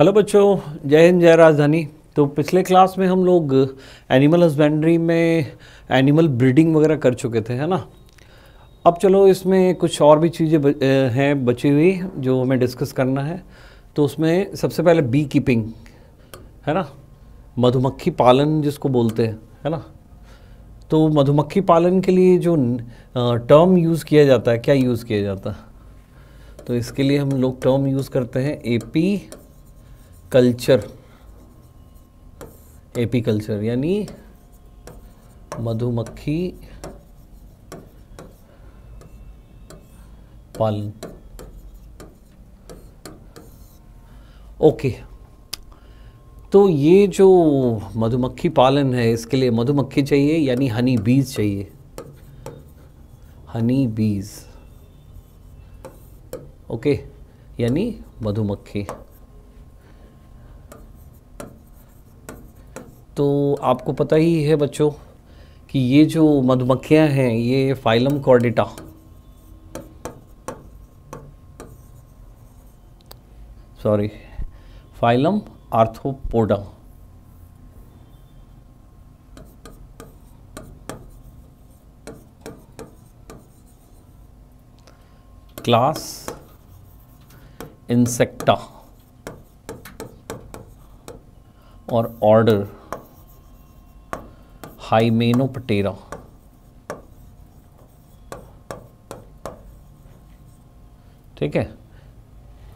Hello बच्चों जय हिंद जय राजधानी तो पिछले क्लास में हम लोग एनिमल हस्बेंड्री में एनिमल ब्रीडिंग वगैरह कर चुके थे है ना अब चलो इसमें कुछ और भी चीज़ें हैं बची हुई जो हमें डिस्कस करना है तो उसमें सबसे पहले बी कीपिंग है ना मधुमक्खी पालन जिसको बोलते हैं है ना तो मधुमक्खी पालन के लिए जो टर्म यूज़ किया जाता है क्या यूज़ किया जाता है तो इसके लिए हम लोग टर्म यूज़ करते हैं apiculture apiculture यानी मधुमक्खी पालन ओके तो ये जो मधुमक्खी पालन है इसके लिए मधुमक्खी चाहिए यानी हनी बीज चाहिए हनी बीज ओके यानी मधुमक्खी तो आपको पता ही है बच्चों कि ये जो मधुमक्खियां हैं ये phylum chordata sorry phylum arthropoda class insecta और ऑर्डर हाइमेनोपटेरा ठीक है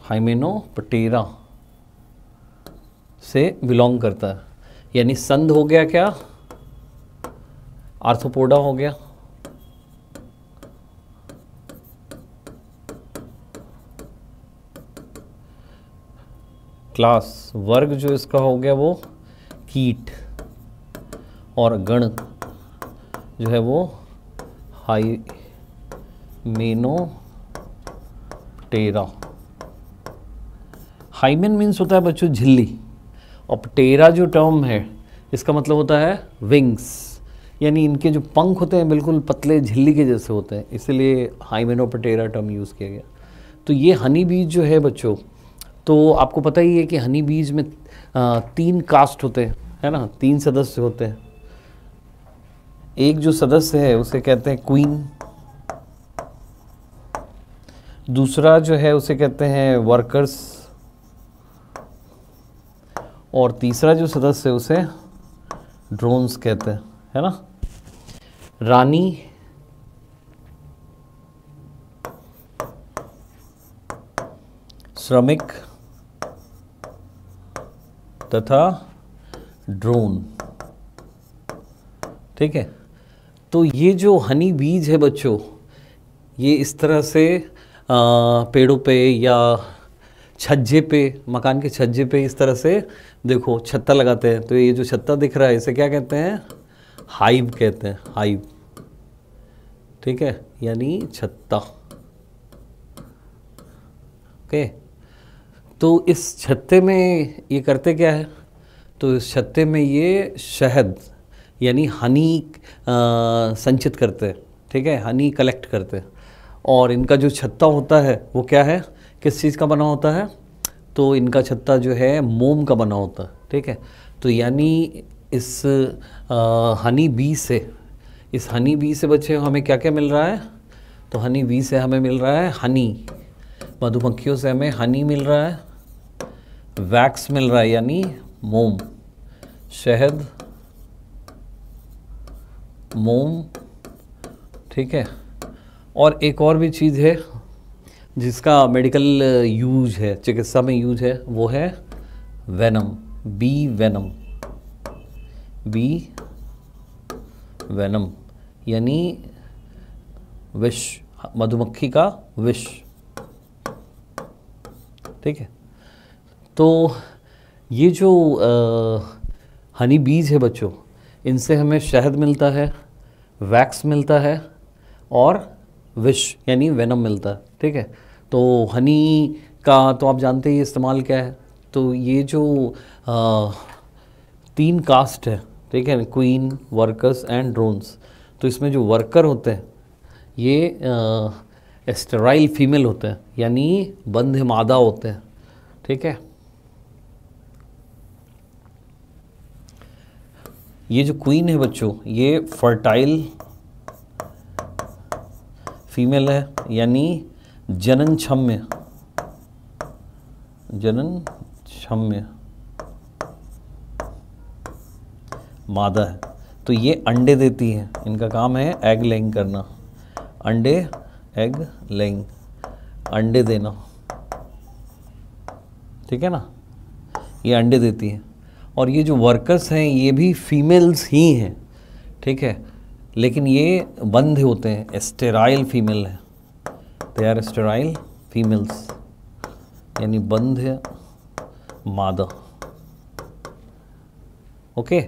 हाइमेनो पटेरा से बिलोंग करता है यानी संध हो गया क्या आर्थोपोडा हो गया क्लास वर्ग जो इसका हो गया वो कीट और गण जो है वो hymenoptera hymen means होता है बच्चों झिल्ली और पटेरा जो टर्म है इसका मतलब होता है विंग्स यानी इनके जो पंख होते हैं बिल्कुल पतले झिल्ली के जैसे होते हैं इसीलिए हाईमेनोपटेरा टर्म यूज़ किया गया तो ये हनी बीज जो है बच्चों तो आपको पता ही है कि हनी बीज में तीन कास्ट होते हैं है ना तीन सदस्य होते हैं एक जो सदस्य है उसे कहते हैं क्वीन दूसरा जो है उसे कहते हैं वर्कर्स और तीसरा जो सदस्य है उसे ड्रोन्स कहते हैं है ना रानी श्रमिक तथा ड्रोन ठीक है तो ये जो हनी बीज है बच्चों ये इस तरह से पेड़ों पे या छज्जे पे मकान के छज्जे पे इस तरह से देखो छत्ता लगाते हैं तो ये जो छत्ता दिख रहा है इसे क्या कहते हैं हाइव कहते हैं हाइव ठीक है यानी छत्ता ओके तो इस छत्ते में ये करते क्या है तो इस छत्ते में ये शहद यानी हनी संचित करते ठीक है हनी कलेक्ट करते और इनका जो छत्ता होता है वो क्या है किस चीज़ का बना होता है तो इनका छत्ता जो है मोम का बना होता है ठीक है तो यानी इस हनी बी से इस हनी बी से बच्चे हमें क्या क्या मिल रहा है तो हनी बी से हमें मिल रहा है हनी मधुमक्खियों से हमें हनी मिल रहा है वैक्स मिल रहा है यानी मोम शहद मोम ठीक है और एक और भी चीज़ है जिसका मेडिकल यूज है चिकित्सा में यूज है वो है venom bee venom bee venom यानी विष मधुमक्खी का विष ठीक है तो ये जो आ, हनी बीज है बच्चों इनसे हमें शहद मिलता है वैक्स मिलता है और विश यानी वेनम मिलता है ठीक है तो हनी का तो आप जानते ही इस्तेमाल क्या है तो ये जो आ, तीन कास्ट है ठीक है क्वीन वर्कर्स एंड ड्रोन्स तो इसमें जो वर्कर होते हैं ये एस्टराइल फीमेल होते हैं यानी बंध मादा होते हैं ठीक है ये जो क्वीन है बच्चों ये फर्टाइल फीमेल है यानी जनन क्षम्य जनन क्षम्य मादा है तो ये अंडे देती है इनका काम है एग लेइंग करना अंडे एग लेइंग अंडे देना ठीक है ना ये अंडे देती है और ये जो वर्कर्स हैं ये भी फीमेल्स ही हैं ठीक है लेकिन ये बंध होते हैं एस्टेराइल फीमेल है दे आर एस्टेराइल फीमेल्स यानी बंध मादा ओके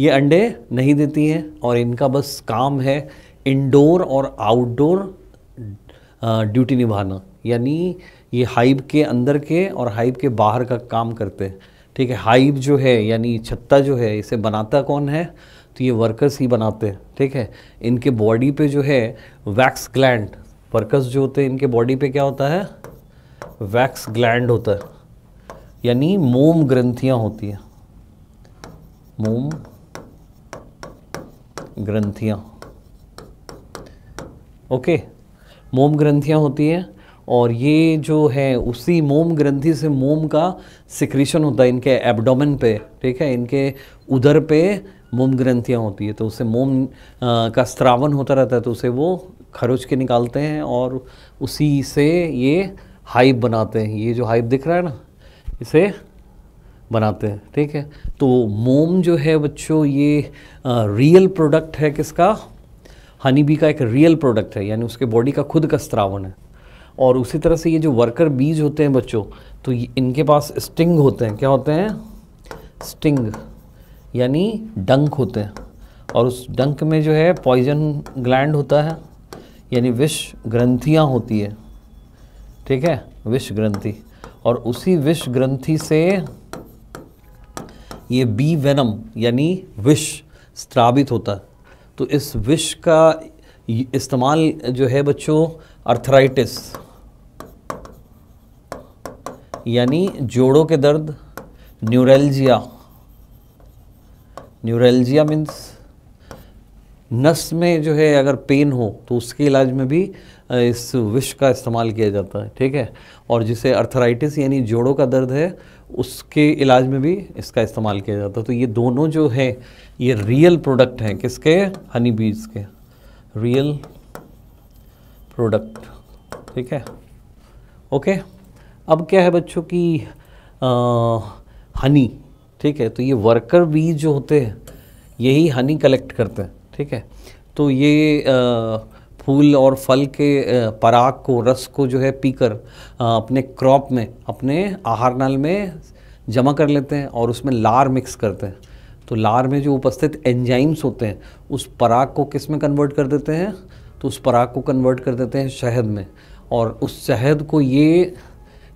ये अंडे नहीं देती हैं और इनका बस काम है इंडोर और आउटडोर ड्यूटी निभाना यानी ये हाइब के अंदर के और हाइब के बाहर का काम करते हैं ठीक है हाइब जो है यानी छत्ता जो है इसे बनाता कौन है तो ये वर्कर्स ही बनाते हैं ठीक है इनके बॉडी पे जो है वैक्स ग्लैंड वर्कर्स जो होते हैं इनके बॉडी पे क्या होता है वैक्स ग्लैंड होता है यानी मोम ग्रंथियां होती हैं मोम ग्रंथियां ओके मोम ग्रंथियां होती हैं और ये जो है उसी मोम ग्रंथि से मोम का सिक्रीशन होता है इनके एब्डोमेन पे ठीक है इनके उधर पे मोम ग्रंथियाँ होती है तो उससे मोम का स्त्रावन होता रहता है तो उसे वो खरोच के निकालते हैं और उसी से ये हाइप बनाते हैं ये जो हाइप दिख रहा है ना इसे बनाते हैं ठीक है तो मोम जो है बच्चों ये आ, रियल प्रोडक्ट है किसका हनी बी का एक रियल प्रोडक्ट है यानी उसके बॉडी का खुद का स्त्रावन है और उसी तरह से ये जो वर्कर बीज होते हैं बच्चों तो इनके पास स्टिंग होते हैं क्या होते हैं स्टिंग यानी डंक होते हैं और उस डंक में जो है पॉइजन ग्लैंड होता है यानी विष ग्रंथियाँ होती है ठीक है विष ग्रंथि और उसी विष ग्रंथि से ये बी वेनम यानी विष स्त्रावित होता है तो इस विष का इस्तेमाल जो है बच्चों अर्थराइटिस यानी जोड़ों के दर्द न्यूरेल्जिया न्यूरेल्जिया मीन्स नस में जो है अगर पेन हो तो उसके इलाज में भी इस विष का इस्तेमाल किया जाता है ठीक है और जिसे अर्थराइटिस यानी जोड़ों का दर्द है उसके इलाज में भी इसका इस्तेमाल किया जाता है तो ये दोनों जो है ये रियल प्रोडक्ट हैं किसके हनी बीज के रियल प्रोडक्ट ठीक है ओके अब क्या है बच्चों की हनी ठीक है तो ये वर्कर बीज जो होते हैं यही हनी कलेक्ट करते हैं ठीक है तो ये आ, फूल और फल के पराग को रस को जो है पीकर अपने क्रॉप में अपने आहार नाल में जमा कर लेते हैं और उसमें लार मिक्स करते हैं तो लार में जो उपस्थित एंजाइम्स होते हैं उस पराग को किस में कन्वर्ट कर देते हैं तो उस पराग को कन्वर्ट कर देते हैं शहद में और उस शहद को ये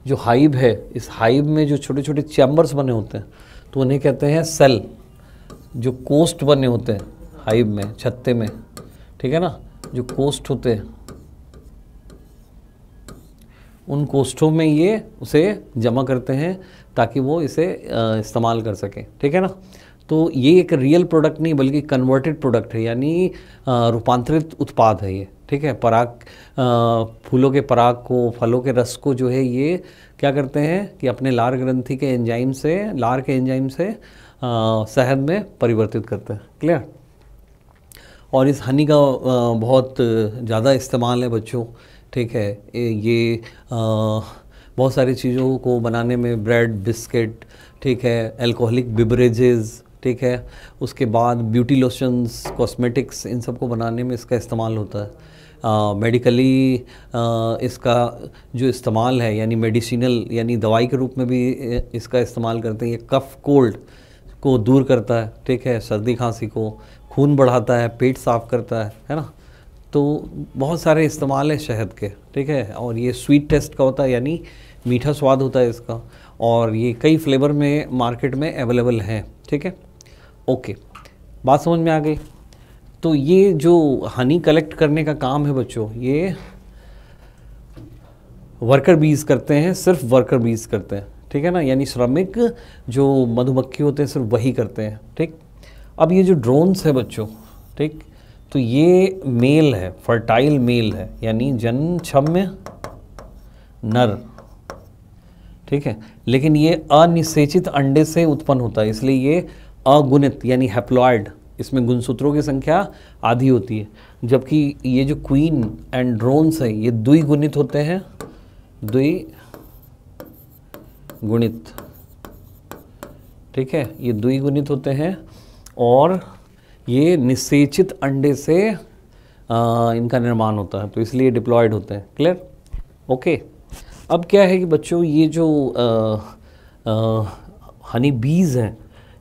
जो हाइब है इस हाइब में जो छोटे छोटे चैम्बर्स बने होते हैं तो उन्हें कहते हैं सेल जो कोस्ट बने होते हैं हाइब में छत्ते में ठीक है ना जो कोस्ट होते हैं उन कोस्टों में ये उसे जमा करते हैं ताकि वो इसे इस्तेमाल कर सकें ठीक है ना तो ये एक रियल प्रोडक्ट नहीं बल्कि कन्वर्टेड प्रोडक्ट है यानी रूपांतरित उत्पाद है ये ठीक है पराग फूलों के पराग को फलों के रस को जो है ये क्या करते हैं कि अपने लार ग्रंथि के एंजाइम से लार के एंजाइम से शहद में परिवर्तित करते हैं क्लियर और इस हनी का बहुत ज़्यादा इस्तेमाल है बच्चों ठीक है ये बहुत सारी चीज़ों को बनाने में ब्रेड बिस्किट ठीक है एल्कोहलिक बिबरेजेज़ ठीक है उसके बाद ब्यूटी लोशंस कॉस्मेटिक्स इन सब को बनाने में इसका इस्तेमाल होता है मेडिकली इसका जो इस्तेमाल है यानी मेडिसिनल यानी दवाई के रूप में भी इसका इस्तेमाल करते हैं ये कफ़ कोल्ड को दूर करता है ठीक है सर्दी खांसी को खून बढ़ाता है पेट साफ करता है है ना तो बहुत सारे इस्तेमाल है शहद के ठीक है और ये स्वीट टेस्ट का होता है यानी मीठा स्वाद होता है इसका और ये कई फ्लेवर में मार्केट में अवेलेबल हैं ठीक है ओके बात समझ में आ गई तो ये जो हनी कलेक्ट करने का काम है बच्चों ये वर्कर बीज करते हैं सिर्फ वर्कर बीज करते हैं ठीक है ना यानी श्रमिक जो मधुमक्खी होते हैं सिर्फ वही करते हैं ठीक अब ये जो ड्रोन्स है बच्चों ठीक तो ये मेल है फर्टाइल मेल है यानी जन क्षम्य नर ठीक है लेकिन ये अनिषेचित अंडे से उत्पन्न होता है इसलिए ये अगुणित यानी हैप्लॉयड इसमें गुणसूत्रों की संख्या आधी होती है जबकि ये जो क्वीन एंड ड्रोन्स हैं ये द्विगुणित गुणित होते हैं द्वि गुणित ठीक है ये द्विगुणित गुणित होते हैं और ये निषेचित अंडे से आ, इनका निर्माण होता है तो इसलिए डिप्लॉयड होते हैं क्लियर ओके अब क्या है कि बच्चों ये जो आ, आ, हनी बीज हैं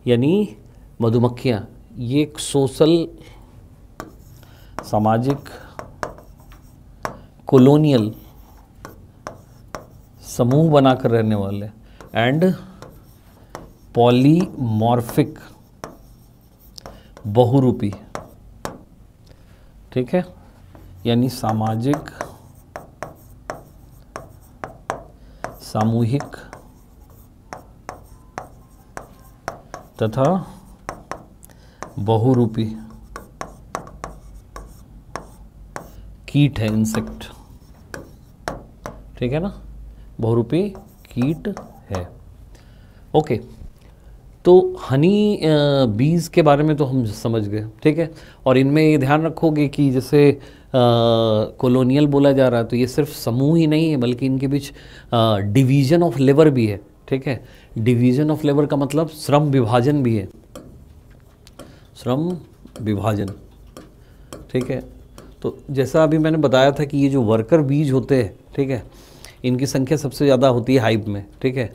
यानी मधुमक्खियाँ ये एक सोशल सामाजिक कॉलोनियल समूह बनाकर रहने वाले एंड पॉलीमॉर्फिक बहुरूपी ठीक है यानी सामाजिक सामूहिक तथा बहुरूपी कीट है इंसेक्ट ठीक है ना बहुरूपी कीट है ओके तो हनी बीज के बारे में तो हम समझ गए ठीक है और इनमें ये ध्यान रखोगे कि जैसे कॉलोनियल बोला जा रहा है तो ये सिर्फ समूह ही नहीं है बल्कि इनके बीच डिवीजन ऑफ लेबर भी है ठीक है डिवीजन ऑफ लेबर का मतलब श्रम विभाजन भी है श्रम विभाजन ठीक है तो जैसा अभी मैंने बताया था कि ये जो वर्कर बीज होते हैं ठीक है इनकी संख्या सबसे ज़्यादा होती है हाइप में ठीक है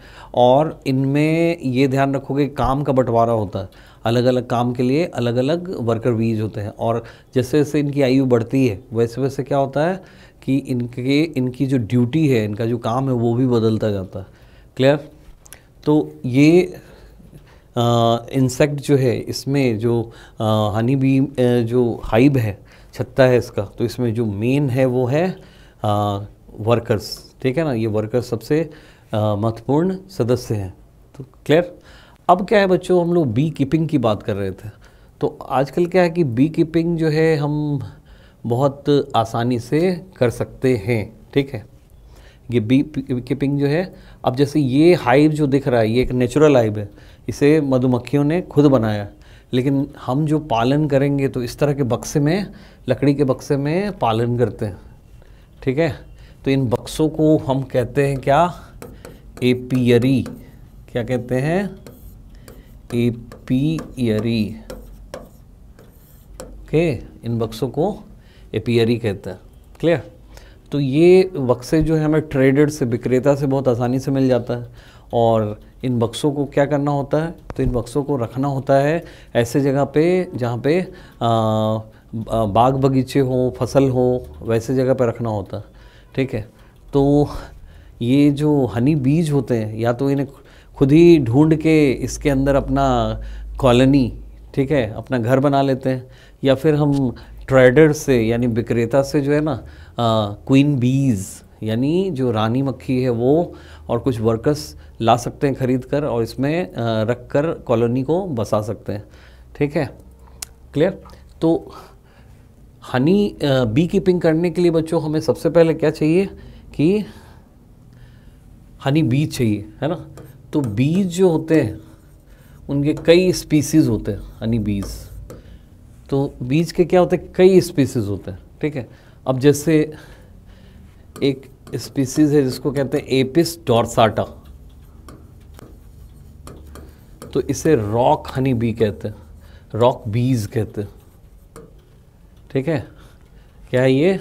और इनमें ये ध्यान रखोगे काम का बंटवारा होता है अलग अलग काम के लिए अलग अलग वर्कर बीज होते हैं और जैसे जैसे इनकी आयु बढ़ती है वैसे वैसे क्या होता है कि इनके इनकी जो ड्यूटी है इनका जो काम है वो भी बदलता जाता है क्लियर तो ये इंसेक्ट जो है इसमें जो हनी बी जो हाइब है छत्ता है इसका तो इसमें जो मेन है वो है आ, वर्कर्स ठीक है ना ये वर्कर्स सबसे महत्वपूर्ण सदस्य हैं तो क्लियर अब क्या है बच्चों हम लोग बी कीपिंग की बात कर रहे थे तो आजकल क्या है कि बी कीपिंग जो है हम बहुत आसानी से कर सकते हैं ठीक है ये बी कीपिंग जो है अब जैसे ये हाइव जो दिख रहा है ये एक नेचुरल हाइव है इसे मधुमक्खियों ने खुद बनाया लेकिन हम जो पालन करेंगे तो इस तरह के बक्से में लकड़ी के बक्से में पालन करते हैं ठीक है तो इन बक्सों को हम कहते हैं क्या एपियरी क्या कहते हैं एपियरी ओके इन बक्सों को एपियरी कहते हैं क्लियर तो ये बक्से जो है हमें ट्रेडर से विक्रेता से बहुत आसानी से मिल जाता है और इन बक्सों को क्या करना होता है तो इन बक्सों को रखना होता है ऐसे जगह पे जहाँ पे बाग बगीचे हो फसल हो वैसे जगह पे रखना होता है ठीक है तो ये जो हनी बीज होते हैं या तो इन्हें खुद ही ढूंढ के इसके अंदर अपना कॉलोनी ठीक है अपना घर बना लेते हैं या फिर हम ट्रेडर से यानी विक्रेता से जो है ना क्वीन बीज यानी जो रानी मक्खी है वो और कुछ वर्कर्स ला सकते हैं खरीद कर और इसमें रख कर कॉलोनी को बसा सकते हैं ठीक है क्लियर तो हनी बी कीपिंग करने के लिए बच्चों हमें सबसे पहले क्या चाहिए कि हनी बीज चाहिए है ना तो बीज जो होते हैं उनके कई स्पीसीज़ होते हैं हनी बीज तो बीज के क्या होते हैं कई स्पीसीज होते हैं ठीक है अब जैसे एक स्पीसीज है जिसको कहते हैं एपिस डॉर्साटा तो इसे रॉक हनी बी कहते हैं रॉक बीज कहते हैं ठीक है क्या है ये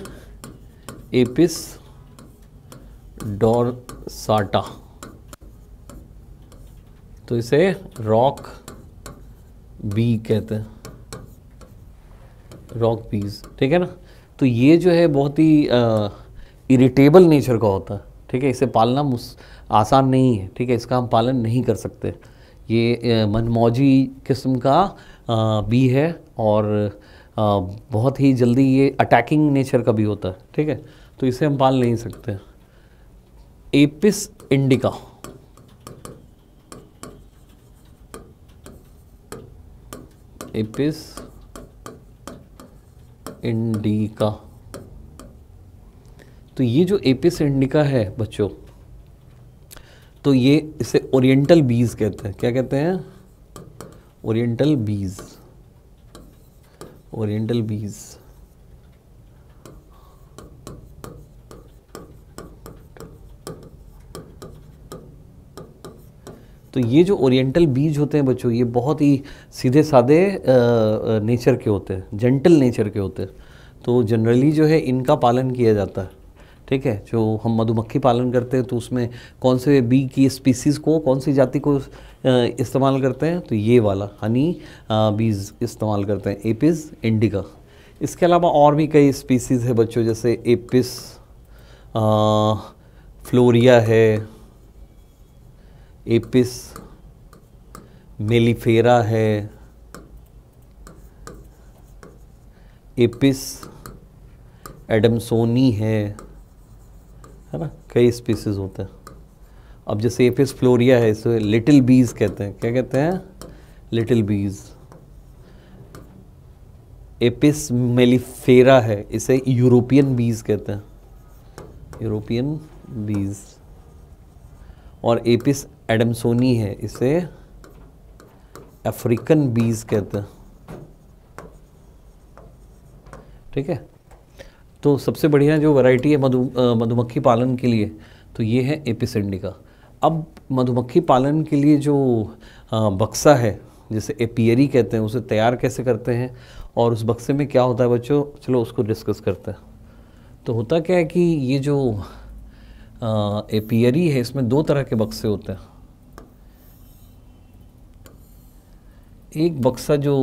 एपिस डॉर्साटा तो इसे रॉक बी कहते हैं रॉक पीस ठीक है ना तो ये जो है बहुत ही इरिटेबल नेचर का होता है ठीक है इसे पालना मुस आसान नहीं है ठीक है इसका हम पालन नहीं कर सकते ये मनमौजी किस्म का आ, बी है और आ, बहुत ही जल्दी ये अटैकिंग नेचर का भी होता है ठीक है तो इसे हम पाल नहीं सकते एपिस इंडिका एपिस इंडिका तो ये जो एपिस इंडिका है बच्चों तो ये इसे ओरिएंटल बीज कहते हैं क्या कहते हैं ओरिएंटल बीज ओरिएंटल बीज तो ये जो ओरिएंटल बीज होते हैं बच्चों ये बहुत ही सीधे साधे नेचर के होते हैं जेंटल नेचर के होते हैं तो जनरली जो है इनका पालन किया जाता है ठीक है जो हम मधुमक्खी पालन करते हैं तो उसमें कौन से बी की स्पीसीज़ को कौन सी जाति को इस्तेमाल करते हैं तो ये वाला हनी बीज इस्तेमाल करते हैं एपिस इंडिका इसके अलावा और भी कई स्पीसीज़ है बच्चों जैसे एपिस फ्लोरिया है एपिस मेलीफेरा है एपिस एडमसोनी है है ना कई स्पीसीज होते हैं अब जैसे एपिस फ्लोरिया है इसे लिटिल बीज कहते हैं क्या कहते हैं लिटिल बीज एपिस मेलीफेरा है इसे यूरोपियन बीज कहते हैं यूरोपियन बीज और एपिस एडमसोनी है इसे अफ्रीकन बीज कहते हैं ठीक है तो सबसे बढ़िया जो वैरायटी है मधु मधुमक्खी पालन के लिए तो ये है एपिसेंडिका अब मधुमक्खी पालन के लिए जो बक्सा है जिसे एपियरी कहते हैं उसे तैयार कैसे करते हैं और उस बक्से में क्या होता है बच्चों चलो उसको डिस्कस करते हैं तो होता क्या है कि ये जो एपियरी है इसमें दो तरह के बक्से होते हैं एक बक्सा जो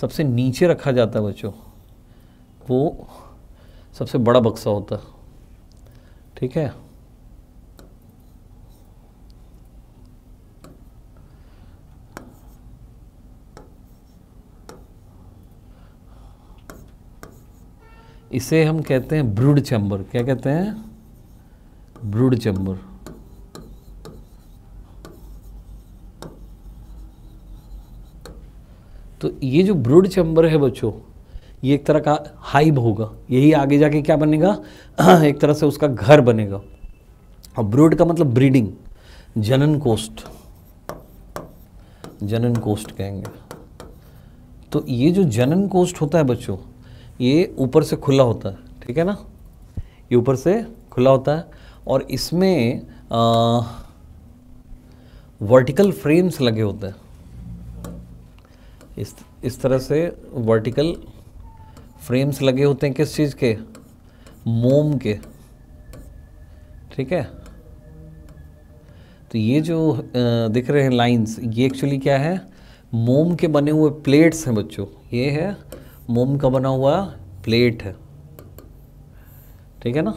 सबसे नीचे रखा जाता है बच्चों वो सबसे बड़ा बक्सा होता है ठीक है इसे हम कहते हैं ब्रूड चैम्बर क्या कहते हैं ब्रूड चैम्बर तो ये जो ब्रूड चैम्बर है बच्चों ये एक तरह का हाइब होगा यही आगे जाके क्या बनेगा एक तरह से उसका घर बनेगा और ब्रूड का मतलब ब्रीडिंग जनन कोष्ठ जनन कोष्ठ कहेंगे तो ये जो जनन कोष्ठ होता है बच्चों ये ऊपर से खुला होता है ठीक है ना ये ऊपर से खुला होता है और इसमें वर्टिकल फ्रेम्स लगे होते हैं इस इस तरह से वर्टिकल फ्रेम्स लगे होते हैं किस चीज़ के मोम के ठीक है तो ये जो दिख रहे हैं लाइंस ये एक्चुअली क्या है मोम के बने हुए प्लेट्स हैं बच्चों ये है मोम का बना हुआ प्लेट है ठीक है ना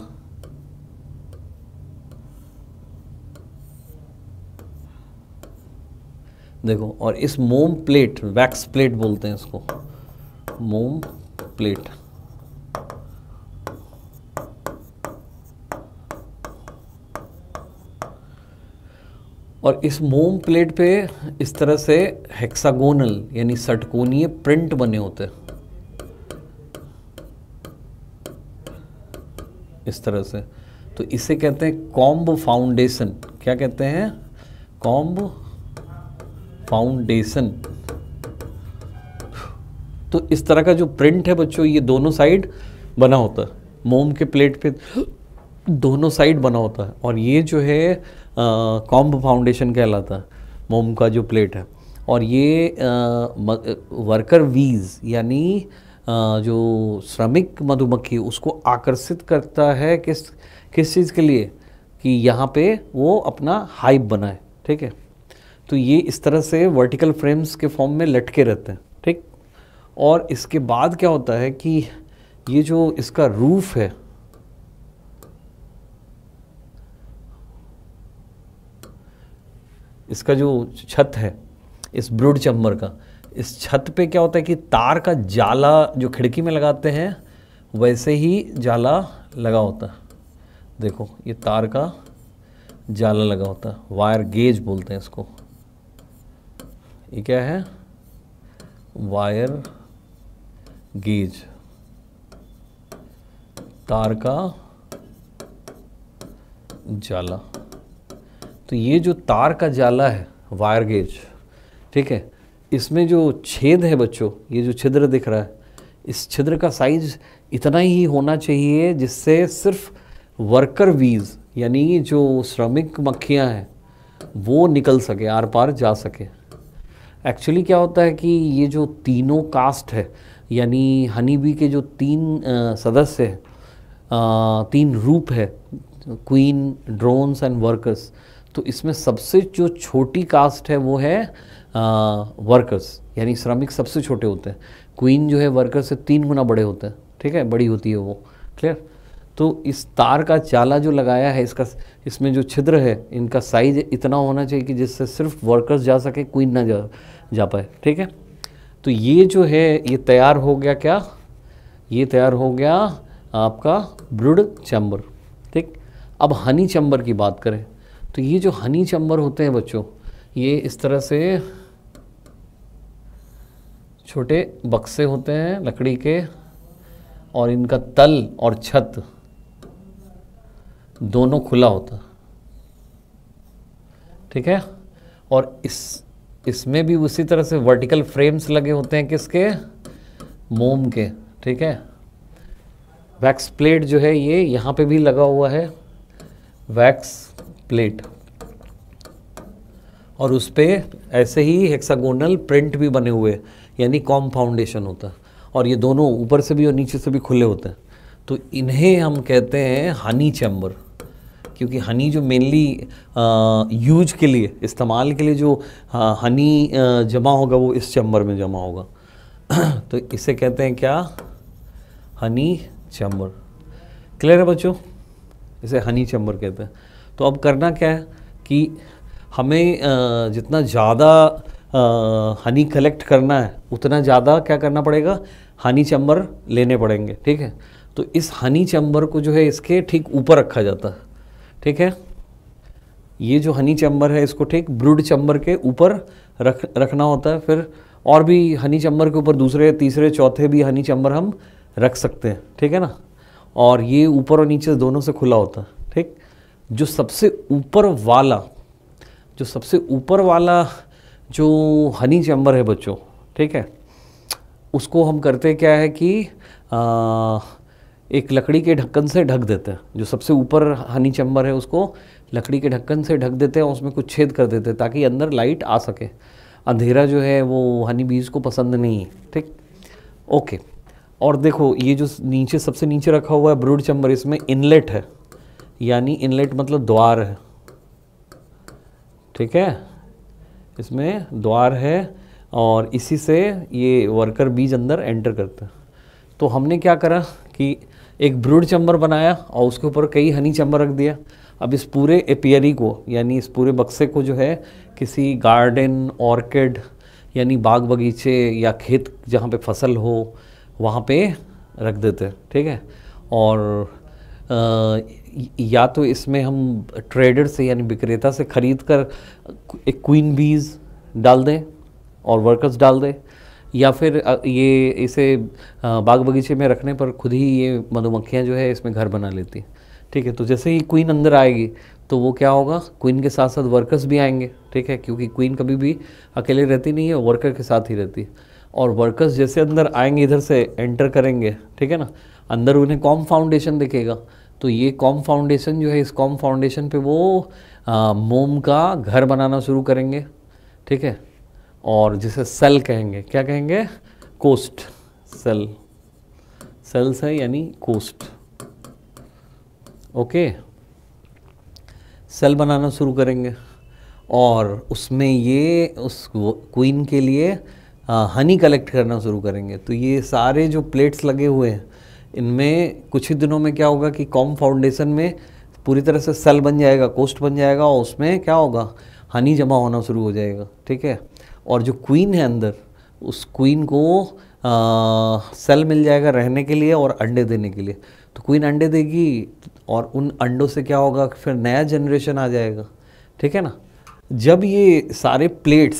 देखो और इस मोम प्लेट वैक्स प्लेट बोलते हैं इसको मोम प्लेट और इस मोम प्लेट पे इस तरह से हेक्सागोनल यानी सटकोनीय प्रिंट बने होते हैं इस तरह से तो इसे कहते हैं कॉम्ब फाउंडेशन क्या कहते हैं कॉम्ब फाउंडेशन तो इस तरह का जो प्रिंट है बच्चों ये दोनों साइड बना होता है मोम के प्लेट पे दोनों साइड बना होता है और ये जो है कॉम्ब फाउंडेशन कहलाता है मोम का जो प्लेट है और ये आ, वर्कर वीज यानी जो श्रमिक मधुमक्खी उसको आकर्षित करता है किस किस चीज़ के लिए कि यहाँ पे वो अपना हाइप बनाए ठीक है तो ये इस तरह से वर्टिकल फ्रेम्स के फॉर्म में लटके रहते हैं ठीक और इसके बाद क्या होता है कि ये जो इसका रूफ है इसका जो छत है इस ब्रुड चम्बर का इस छत पे क्या होता है कि तार का जाला जो खिड़की में लगाते हैं वैसे ही जाला लगा होता है देखो ये तार का जाला लगा होता है वायर गेज बोलते हैं इसको ये क्या है वायर गेज तार का जाला तो ये जो तार का जाला है वायर गेज ठीक है इसमें जो छेद है बच्चों ये जो छिद्र दिख रहा है इस छिद्र का साइज इतना ही होना चाहिए जिससे सिर्फ वर्कर वीज यानी जो श्रमिक मक्खियां हैं वो निकल सके आर पार जा सके एक्चुअली क्या होता है कि ये जो तीनों कास्ट है यानी बी के जो तीन सदस्य हैं तीन रूप है क्वीन ड्रोन्स एंड वर्कर्स तो इसमें सबसे जो छोटी कास्ट है वो है वर्कर्स यानी श्रमिक सबसे छोटे होते हैं क्वीन जो है वर्कर से तीन गुना बड़े होते हैं ठीक है बड़ी होती है वो क्लियर तो इस तार का चाला जो लगाया है इसका इसमें जो छिद्र है इनका साइज इतना होना चाहिए कि जिससे सिर्फ वर्कर्स जा सके कोई ना जा जा पाए ठीक है तो ये जो है ये तैयार हो गया क्या ये तैयार हो गया आपका ब्रुड चैम्बर ठीक अब हनी चैम्बर की बात करें तो ये जो हनी चैम्बर होते हैं बच्चों ये इस तरह से छोटे बक्से होते हैं लकड़ी के और इनका तल और छत दोनों खुला होता ठीक है और इस इसमें भी उसी तरह से वर्टिकल फ्रेम्स लगे होते हैं किसके मोम के ठीक है वैक्स प्लेट जो है ये यहाँ पे भी लगा हुआ है वैक्स प्लेट और उस पर ऐसे ही हेक्सागोनल प्रिंट भी बने हुए यानी कॉम फाउंडेशन होता है और ये दोनों ऊपर से भी और नीचे से भी खुले होते हैं तो इन्हें हम कहते हैं हनी चैम्बर क्योंकि हनी जो मेनली यूज के लिए इस्तेमाल के लिए जो हनी जमा होगा वो इस चम्बर में जमा होगा तो इसे कहते हैं क्या हनी चैम्बर क्लियर है बच्चों इसे हनी चैम्बर कहते हैं तो अब करना क्या है कि हमें जितना ज़्यादा हनी कलेक्ट करना है उतना ज़्यादा क्या करना पड़ेगा हनी चम्बर लेने पड़ेंगे ठीक है तो इस हनी चैम्बर को जो है इसके ठीक ऊपर रखा जाता है ठीक है ये जो हनी चैम्बर है इसको ठीक ब्रूड चैम्बर के ऊपर रख रखना होता है फिर और भी हनी चम्बर के ऊपर दूसरे तीसरे चौथे भी हनी चैम्बर हम रख सकते हैं ठीक है ना और ये ऊपर और नीचे दोनों से खुला होता है ठीक जो सबसे ऊपर वाला जो सबसे ऊपर वाला जो हनी चैम्बर है बच्चों ठीक है उसको हम करते क्या है कि आ, एक लकड़ी के ढक्कन से ढक देते हैं जो सबसे ऊपर हनी चैम्बर है उसको लकड़ी के ढक्कन से ढक देते हैं और उसमें कुछ छेद कर देते हैं ताकि अंदर लाइट आ सके अंधेरा जो है वो हनी बीज को पसंद नहीं है ठीक ओके और देखो ये जो नीचे सबसे नीचे रखा हुआ है ब्रूड चम्बर इसमें इनलेट है यानी इनलेट मतलब द्वार है ठीक है इसमें द्वार है और इसी से ये वर्कर बीज अंदर एंटर करते हैं तो हमने क्या करा कि एक ब्रूड चम्बर बनाया और उसके ऊपर कई हनी चम्बर रख दिया अब इस पूरे एपियरी को यानी इस पूरे बक्से को जो है किसी गार्डन ऑर्किड यानी बाग बगीचे या खेत जहाँ पे फसल हो वहाँ पे रख देते हैं ठीक है और आ, या तो इसमें हम ट्रेडर से यानी विक्रेता से ख़रीद कर एक क्वीन बीज डाल दें और वर्कर्स डाल दें या फिर ये इसे बाग बगीचे में रखने पर खुद ही ये मधुमक्खियाँ जो है इसमें घर बना लेती हैं ठीक है तो जैसे ही क्वीन अंदर आएगी तो वो क्या होगा क्वीन के साथ साथ वर्कर्स भी आएंगे ठीक है क्योंकि क्वीन कभी भी अकेले रहती नहीं है वर्कर के साथ ही रहती है और वर्कर्स जैसे अंदर आएंगे इधर से एंटर करेंगे ठीक है ना अंदर उन्हें कॉम फाउंडेशन दिखेगा तो ये कॉम फाउंडेशन जो है इस कॉम फाउंडेशन पे वो आ, मोम का घर बनाना शुरू करेंगे ठीक है और जिसे सेल कहेंगे क्या कहेंगे कोस्ट सेल सेल्स है यानी कोस्ट ओके सेल बनाना शुरू करेंगे और उसमें ये उस क्वीन के लिए आ, हनी कलेक्ट करना शुरू करेंगे तो ये सारे जो प्लेट्स लगे हुए हैं इनमें कुछ ही दिनों में क्या होगा कि कॉम फाउंडेशन में पूरी तरह से सेल बन जाएगा कोस्ट बन जाएगा और उसमें क्या होगा हनी जमा होना शुरू हो जाएगा ठीक है और जो क्वीन है अंदर उस क्वीन को आ, सेल मिल जाएगा रहने के लिए और अंडे देने के लिए तो क्वीन अंडे देगी और उन अंडों से क्या होगा कि फिर नया जनरेशन आ जाएगा ठीक है ना जब ये सारे प्लेट्स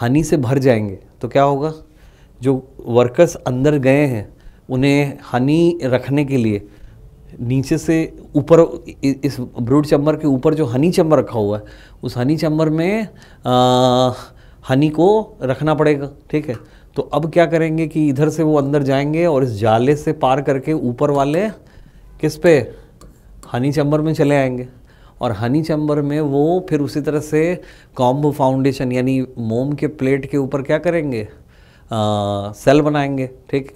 हनी से भर जाएंगे तो क्या होगा जो वर्कर्स अंदर गए हैं उन्हें हनी रखने के लिए नीचे से ऊपर इस ब्रूड चम्बर के ऊपर जो हनी चम्बर रखा हुआ है उस हनी चम्बर में आ, हनी को रखना पड़ेगा ठीक है तो अब क्या करेंगे कि इधर से वो अंदर जाएंगे और इस जाले से पार करके ऊपर वाले किस पे हनी चैम्बर में चले आएंगे और हनी चैम्बर में वो फिर उसी तरह से कॉम्बो फाउंडेशन यानी मोम के प्लेट के ऊपर क्या करेंगे आ, सेल बनाएंगे ठीक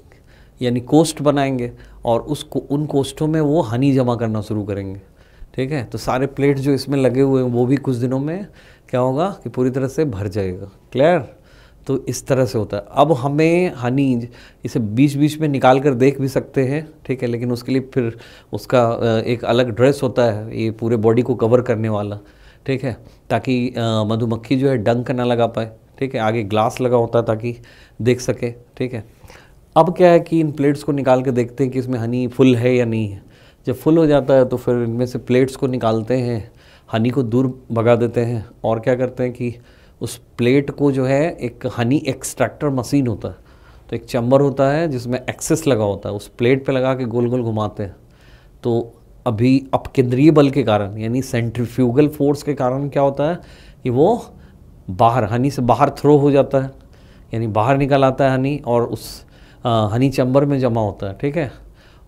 यानी कोस्ट बनाएंगे और उस उन कोस्टों में वो हनी जमा करना शुरू करेंगे ठीक है तो सारे प्लेट जो इसमें लगे हुए हैं वो भी कुछ दिनों में क्या होगा कि पूरी तरह से भर जाएगा क्लियर तो इस तरह से होता है अब हमें हनी इसे बीच बीच में निकाल कर देख भी सकते हैं ठीक है लेकिन उसके लिए फिर उसका एक अलग ड्रेस होता है ये पूरे बॉडी को कवर करने वाला ठीक है ताकि मधुमक्खी जो है डंक ना लगा पाए ठीक है आगे ग्लास लगा होता है ताकि देख सके ठीक है अब क्या है कि इन प्लेट्स को निकाल के देखते हैं कि इसमें हनी फुल है या नहीं है जब फुल हो जाता है तो फिर इनमें से प्लेट्स को निकालते हैं हनी को दूर भगा देते हैं और क्या करते हैं कि उस प्लेट को जो है एक हनी एक्सट्रैक्टर मशीन होता है तो एक चम्बर होता है जिसमें एक्सेस लगा होता है उस प्लेट पे लगा के गोल गोल घुमाते हैं तो अभी अपकेंद्रीय बल के कारण यानी सेंट्रीफ्यूगल फोर्स के कारण क्या होता है कि वो बाहर हनी से बाहर थ्रो हो जाता है यानी बाहर निकल आता है हनी और उस आ, हनी चम्बर में जमा होता है ठीक है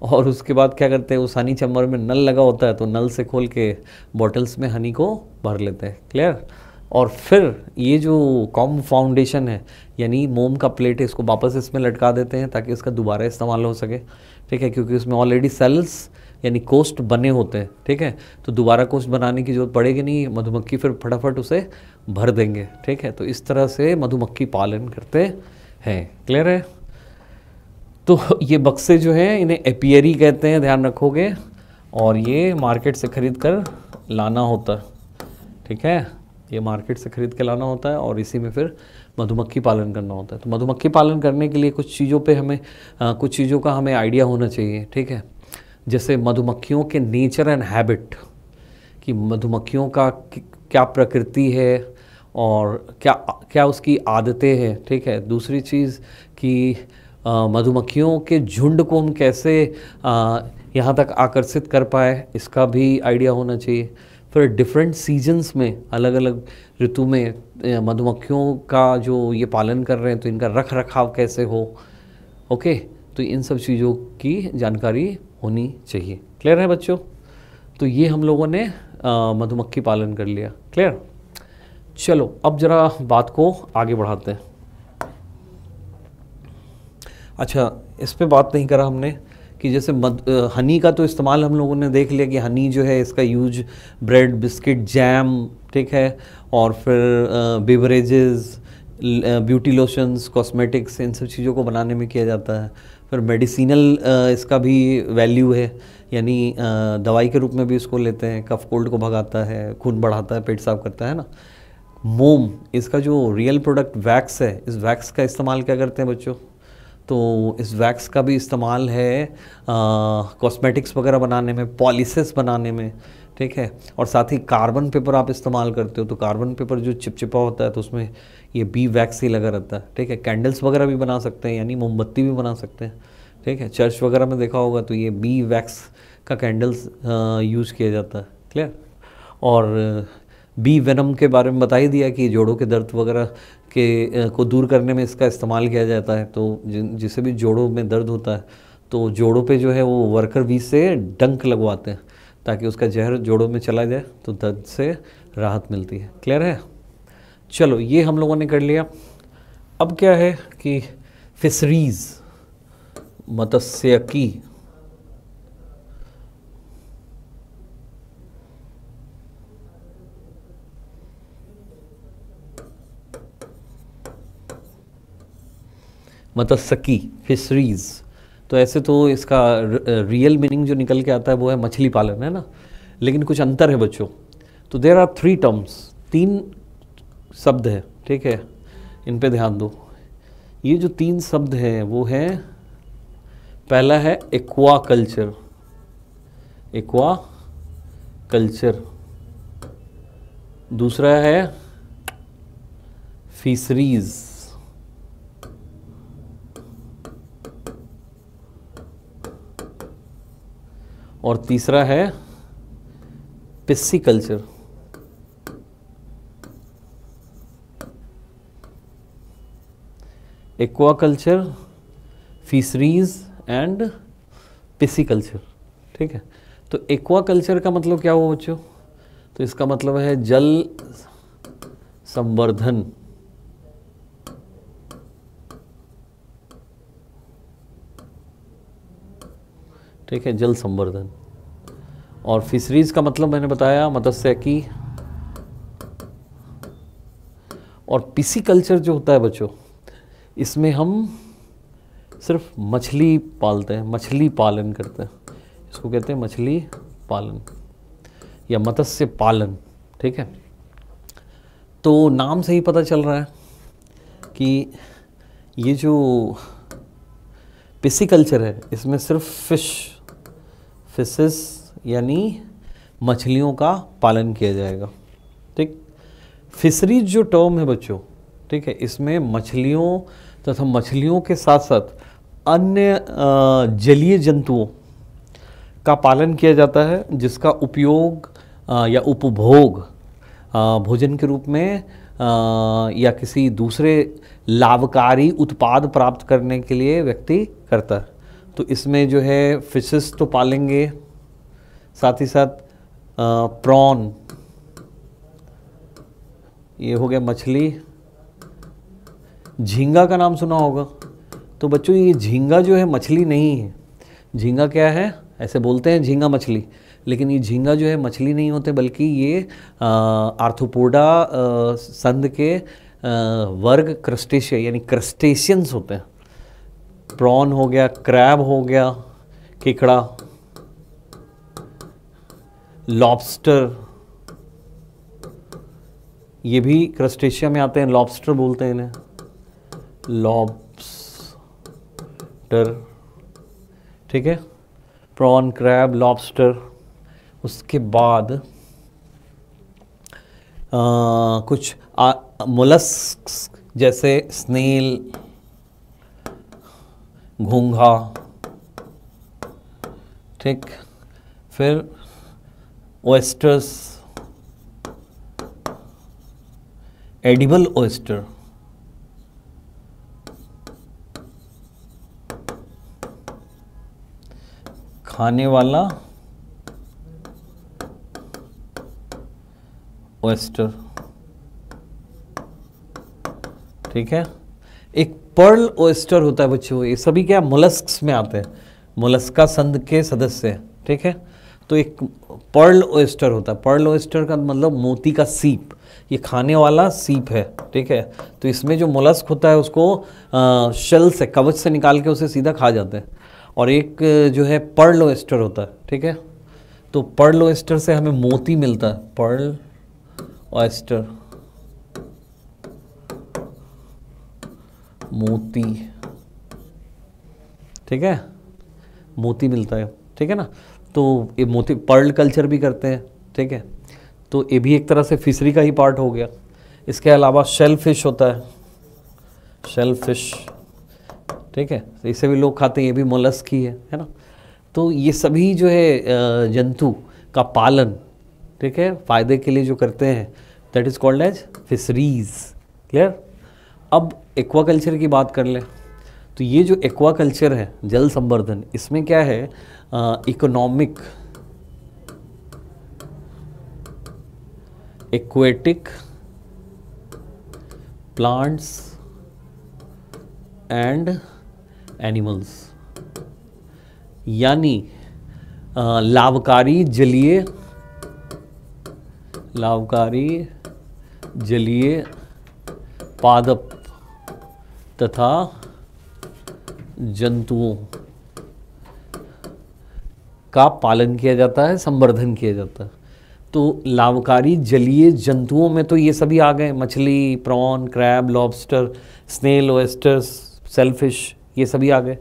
और उसके बाद क्या करते हैं उस हनी चम्मर में नल लगा होता है तो नल से खोल के बॉटल्स में हनी को भर लेते हैं क्लियर और फिर ये जो कॉम फाउंडेशन है यानी मोम का प्लेट है इसको वापस इसमें लटका देते हैं ताकि इसका दोबारा इस्तेमाल हो सके ठीक है क्योंकि उसमें ऑलरेडी सेल्स यानी कोस्ट बने होते हैं ठीक है तो दोबारा कोस्ट बनाने की जरूरत पड़ेगी नहीं मधुमक्खी फिर फटाफट उसे भर देंगे ठीक है तो इस तरह से मधुमक्खी पालन करते हैं क्लियर है तो ये बक्से जो हैं इन्हें एपियरी कहते हैं ध्यान रखोगे और ये मार्केट से ख़रीद कर लाना होता है ठीक है ये मार्केट से ख़रीद के लाना होता है और इसी में फिर मधुमक्खी पालन करना होता है तो मधुमक्खी पालन करने के लिए कुछ चीज़ों पे हमें आ, कुछ चीज़ों का हमें आइडिया होना चाहिए ठीक है जैसे मधुमक्खियों के नेचर एंड हैबिट कि मधुमक्खियों का क्या प्रकृति है और क्या क्या उसकी आदतें हैं ठीक है दूसरी चीज़ कि मधुमक्खियों के झुंड को हम कैसे यहाँ तक आकर्षित कर पाए इसका भी आइडिया होना चाहिए फिर डिफरेंट सीजन्स में अलग अलग ऋतु में मधुमक्खियों का जो ये पालन कर रहे हैं तो इनका रख रखाव कैसे हो ओके तो इन सब चीज़ों की जानकारी होनी चाहिए क्लियर है बच्चों तो ये हम लोगों ने मधुमक्खी पालन कर लिया क्लियर चलो अब ज़रा बात को आगे बढ़ाते हैं अच्छा इस पर बात नहीं करा हमने कि जैसे मद, हनी का तो इस्तेमाल हम लोगों ने देख लिया कि हनी जो है इसका यूज ब्रेड बिस्किट जैम ठीक है और फिर बेवरेज ब्यूटी लोशंस कॉस्मेटिक्स इन सब चीज़ों को बनाने में किया जाता है फिर मेडिसिनल इसका भी वैल्यू है यानी दवाई के रूप में भी इसको लेते हैं कफ कोल्ड को भगाता है खून बढ़ाता है पेट साफ करता है ना मोम इसका जो रियल प्रोडक्ट वैक्स है इस वैक्स का इस्तेमाल क्या करते हैं बच्चों तो इस वैक्स का भी इस्तेमाल है कॉस्मेटिक्स वगैरह बनाने में पॉलिसिस बनाने में ठीक है और साथ ही कार्बन पेपर आप इस्तेमाल करते हो तो कार्बन पेपर जो चिपचिपा होता है तो उसमें ये बी वैक्स ही लगा रहता है ठीक है कैंडल्स वगैरह भी बना सकते हैं यानी मोमबत्ती भी बना सकते हैं ठीक है चर्च वगैरह में देखा होगा तो ये बी वैक्स का कैंडल्स यूज़ किया जाता है क्लियर और बी वेनम के बारे में बता ही दिया कि जोड़ों के दर्द वगैरह के को दूर करने में इसका इस्तेमाल किया जाता है तो जिसे भी जोड़ों में दर्द होता है तो जोड़ों पे जो है वो वर्कर बी से डंक लगवाते हैं ताकि उसका जहर जोड़ों में चला जाए तो दर्द से राहत मिलती है क्लियर है चलो ये हम लोगों ने कर लिया अब क्या है कि फिशरीज़ मत्स्यकी मतलब सकी फिशरीज़ तो ऐसे तो इसका रियल मीनिंग uh, जो निकल के आता है वो है मछली पालन है ना लेकिन कुछ अंतर है बच्चों तो देर आर थ्री टर्म्स तीन शब्द है ठीक है इन पे ध्यान दो ये जो तीन शब्द हैं वो है पहला है एक्वा कल्चर एक्वा कल्चर दूसरा है फिशरीज़ और तीसरा है pisciculture aquaculture fisheries and pisciculture ठीक है तो एक्वा कल्चर का मतलब क्या हुआ बच्चों तो इसका मतलब है जल संवर्धन ठीक है जल संवर्धन और फिशरीज का मतलब मैंने बताया मत्स्य की और पीसी कल्चर जो होता है बच्चों इसमें हम सिर्फ मछली पालते हैं मछली पालन करते हैं इसको कहते हैं मछली पालन या मत्स्य पालन ठीक है तो नाम से ही पता चल रहा है कि ये जो पिसी कल्चर है इसमें सिर्फ फिश फिशेस यानी मछलियों का पालन किया जाएगा ठीक फिशरीज जो टर्म है बच्चों ठीक है इसमें मछलियों तथा मछलियों के साथ साथ अन्य जलीय जंतुओं का पालन किया जाता है जिसका उपयोग या उपभोग भोजन के रूप में या किसी दूसरे लाभकारी उत्पाद प्राप्त करने के लिए व्यक्ति करता है तो इसमें जो है फिशेस तो पालेंगे साथ ही साथ प्रॉन ये हो गया मछली झींगा का नाम सुना होगा तो बच्चों ये झींगा जो है मछली नहीं है झींगा क्या है ऐसे बोलते हैं झींगा मछली लेकिन ये झींगा जो है मछली नहीं होते बल्कि ये आर्थोपोडा संध के वर्ग क्रस्टेशिया यानी क्रस्टेशियंस होते हैं प्रॉन हो गया क्रैब हो गया किकड़ा लॉबस्टर ये भी क्रस्टेशिया में आते हैं लॉबस्टर बोलते हैं इन्हें लॉबस्टर ठीक है प्रॉन क्रैब लॉबस्टर उसके बाद आ, कुछ मोलस्क जैसे स्नेल घूंघा ठीक फिर ओएस्टर्स एडिबल ओस्टर खाने वाला ओएस्टर ठीक है एक पर्ल ओस्टर होता है बच्चों ये सभी क्या मोलस्क में आते हैं मोलस्का संध के सदस्य ठीक है तो एक पर्ल ओस्टर होता है पर्ल ओस्टर का मतलब मोती का सीप ये खाने वाला सीप है ठीक है तो इसमें जो मोलस्क होता है उसको शल से कवच से निकाल के उसे सीधा खा जाते हैं और एक जो है पर्ल ओस्टर होता है ठीक है तो पर्ल ओस्टर से हमें मोती मिलता है पर्ल ओस्टर मोती ठीक है मोती मिलता है ठीक है ना तो ये मोती पर्ल कल्चर भी करते हैं ठीक है तो ये भी एक तरह से फिशरी का ही पार्ट हो गया इसके अलावा शेल फिश होता है शेल फिश ठीक है तो इसे भी लोग खाते हैं ये भी मोलस्क ही है है ना तो ये सभी जो है जंतु का पालन ठीक है फ़ायदे के लिए जो करते हैं that is called as fisheries clear अब एक्वा कल्चर की बात कर ले तो ये जो एक्वा कल्चर है जल संवर्धन इसमें क्या है economic aquatic plants and animals यानी लाभकारी जलीय लाभकारी जलीय पादप तथा जंतुओं का पालन किया जाता है संवर्धन किया जाता है तो लाभकारी जलीय जंतुओं में तो ये सभी आ गए मछली prawn crab lobster snail oysters shellfish ये सभी आ गए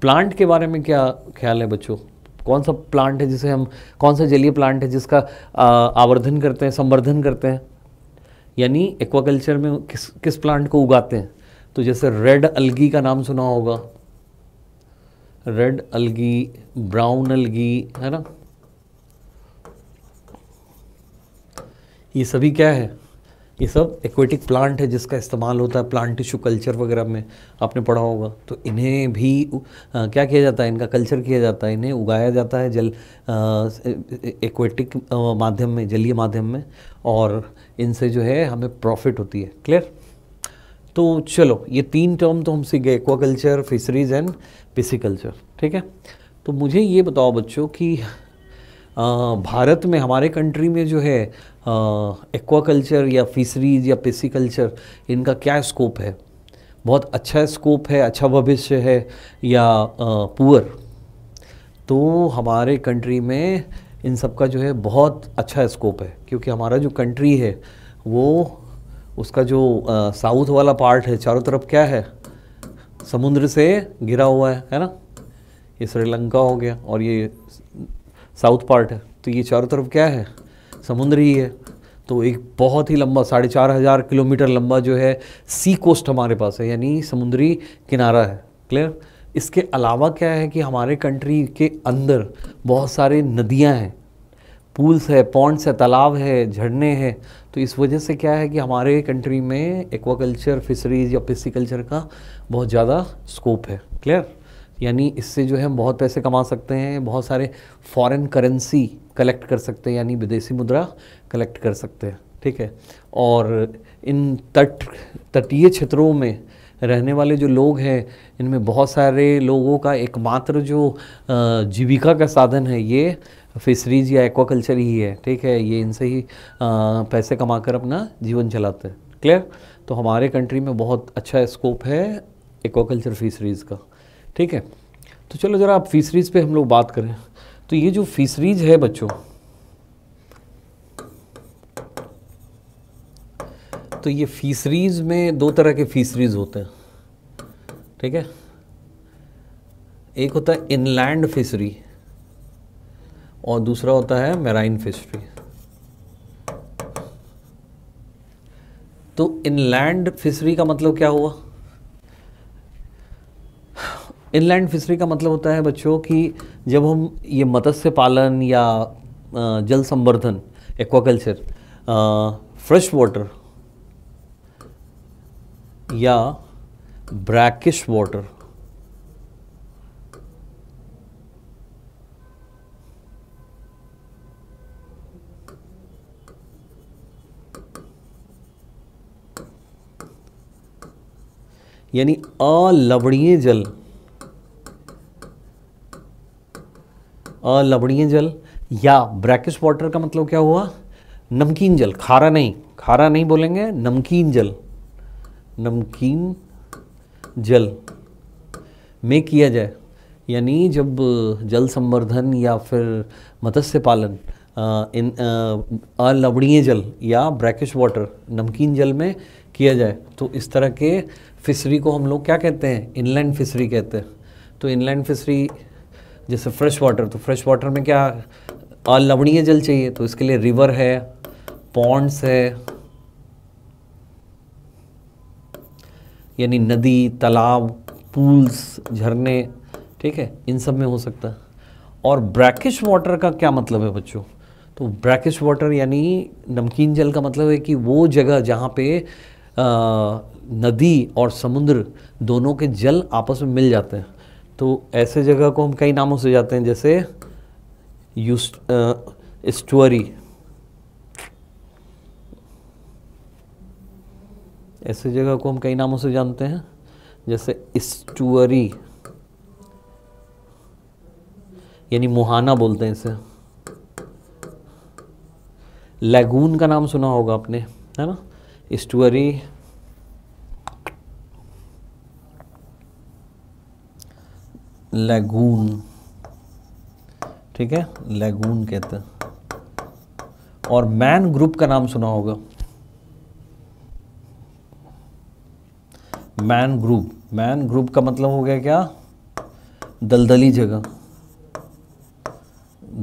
प्लांट के बारे में क्या ख्याल है बच्चों कौन सा प्लांट है जिसे हम कौन सा जलीय प्लांट है जिसका आवर्धन करते हैं संवर्धन करते हैं यानी एक्वाकल्चर में किस किस प्लांट को उगाते हैं तो जैसे रेड अलगी का नाम सुना होगा रेड अलगी ब्राउन अलगी है ना ये सभी क्या है ये सब एक्वेटिक प्लांट है जिसका इस्तेमाल होता है प्लांट टिश्यू कल्चर वगैरह में आपने पढ़ा होगा तो इन्हें भी आ, क्या किया जाता है इनका कल्चर किया जाता है इन्हें उगाया जाता है जल एक्वेटिक माध्यम में जलीय माध्यम में और इनसे जो है हमें प्रॉफिट होती है क्लियर तो चलो ये तीन टर्म तो हम सीख गए एक्वाकल्चर फिशरीज एंड पिसिकल्चर ठीक है तो मुझे ये बताओ बच्चों कि भारत में हमारे कंट्री में जो है एक्वाकल्चर या फिशरीज या पिसिकल्चर इनका क्या स्कोप है बहुत अच्छा स्कोप है अच्छा भविष्य है या पुअर तो हमारे कंट्री में इन सब का जो है बहुत अच्छा स्कोप है क्योंकि हमारा जो कंट्री है वो उसका जो साउथ वाला पार्ट है चारों तरफ क्या है समुद्र से घिरा हुआ है है ना ये श्रीलंका हो गया और ये साउथ पार्ट है तो ये चारों तरफ क्या है समुद्र ही है तो एक बहुत ही लंबा साढ़े चार हज़ार किलोमीटर लंबा जो है सी कोस्ट हमारे पास है यानी समुद्री किनारा है क्लियर इसके अलावा क्या है कि हमारे कंट्री के अंदर बहुत सारे नदियां हैं पूल्स है पॉन्ड्स है तालाब है झरने हैं तो इस वजह से क्या है कि हमारे कंट्री में एक्वाकल्चर फिशरीज या पिस्सीकल्चर का बहुत ज़्यादा स्कोप है क्लियर यानी इससे जो है हम बहुत पैसे कमा सकते हैं बहुत सारे फॉरेन करेंसी कलेक्ट कर सकते हैं यानी विदेशी मुद्रा कलेक्ट कर सकते हैं ठीक है और इन तट तटीय क्षेत्रों में रहने वाले जो लोग हैं इनमें बहुत सारे लोगों का एकमात्र जो जीविका का साधन है ये फिशरीज या एक्वाकल्चर ही है ठीक है ये इनसे ही आ, पैसे कमाकर अपना जीवन चलाते हैं क्लियर तो हमारे कंट्री में बहुत अच्छा स्कोप है एक्वाकल्चर फिशरीज़ का ठीक है तो चलो ज़रा आप फिशरीज़ पे हम लोग बात करें तो ये जो फिशरीज है बच्चों तो ये फिशरीज में दो तरह के फिशरीज होते हैं ठीक है एक होता है इनलैंड फिशरी और दूसरा होता है मैराइन फिश तो इनलैंड फिशरी का मतलब क्या हुआ इनलैंड फिशरी का मतलब होता है बच्चों कि जब हम ये मत्स्य पालन या जल संवर्धन एक्वाकल्चर फ्रेश वाटर या ब्रैकिश वाटर यानी अलवणीय जल अलवणीय जल या ब्रैकिश वाटर का मतलब क्या हुआ नमकीन जल खारा नहीं खारा नहीं बोलेंगे नमकीन जल नमकीन जल में किया जाए यानी जब जल संवर्धन या फिर मत्स्य पालन इन अलवणीय जल या ब्रैकिश वाटर नमकीन जल में किया जाए तो इस तरह के फिशरी को हम लोग क्या कहते हैं इनलैंड फिशरी कहते हैं तो इनलैंड फिशरी जैसे फ्रेश वाटर तो फ्रेश वाटर में क्या अलवणीय जल चाहिए तो इसके लिए रिवर है पॉन्ड्स है यानी नदी तालाब पूल्स झरने ठीक है इन सब में हो सकता है और ब्रैकिश वाटर का क्या मतलब है बच्चों तो ब्रैकिश वाटर यानी नमकीन जल का मतलब है कि वो जगह जहाँ पे आ, नदी और समुद्र दोनों के जल आपस में मिल जाते हैं तो ऐसे जगह को हम कई नामों से जाते हैं जैसे एस्टुअरी ऐसे जगह को हम कई नामों से जानते हैं जैसे स्टोरी यानी मुहाना बोलते हैं इसे लैगून का नाम सुना होगा आपने है ना स्टोरी लैगून ठीक है लैगून कहते हैं और मैन ग्रुप का नाम सुना होगा मैन ग्रुप मैन ग्रुप का मतलब हो गया क्या दलदली जगह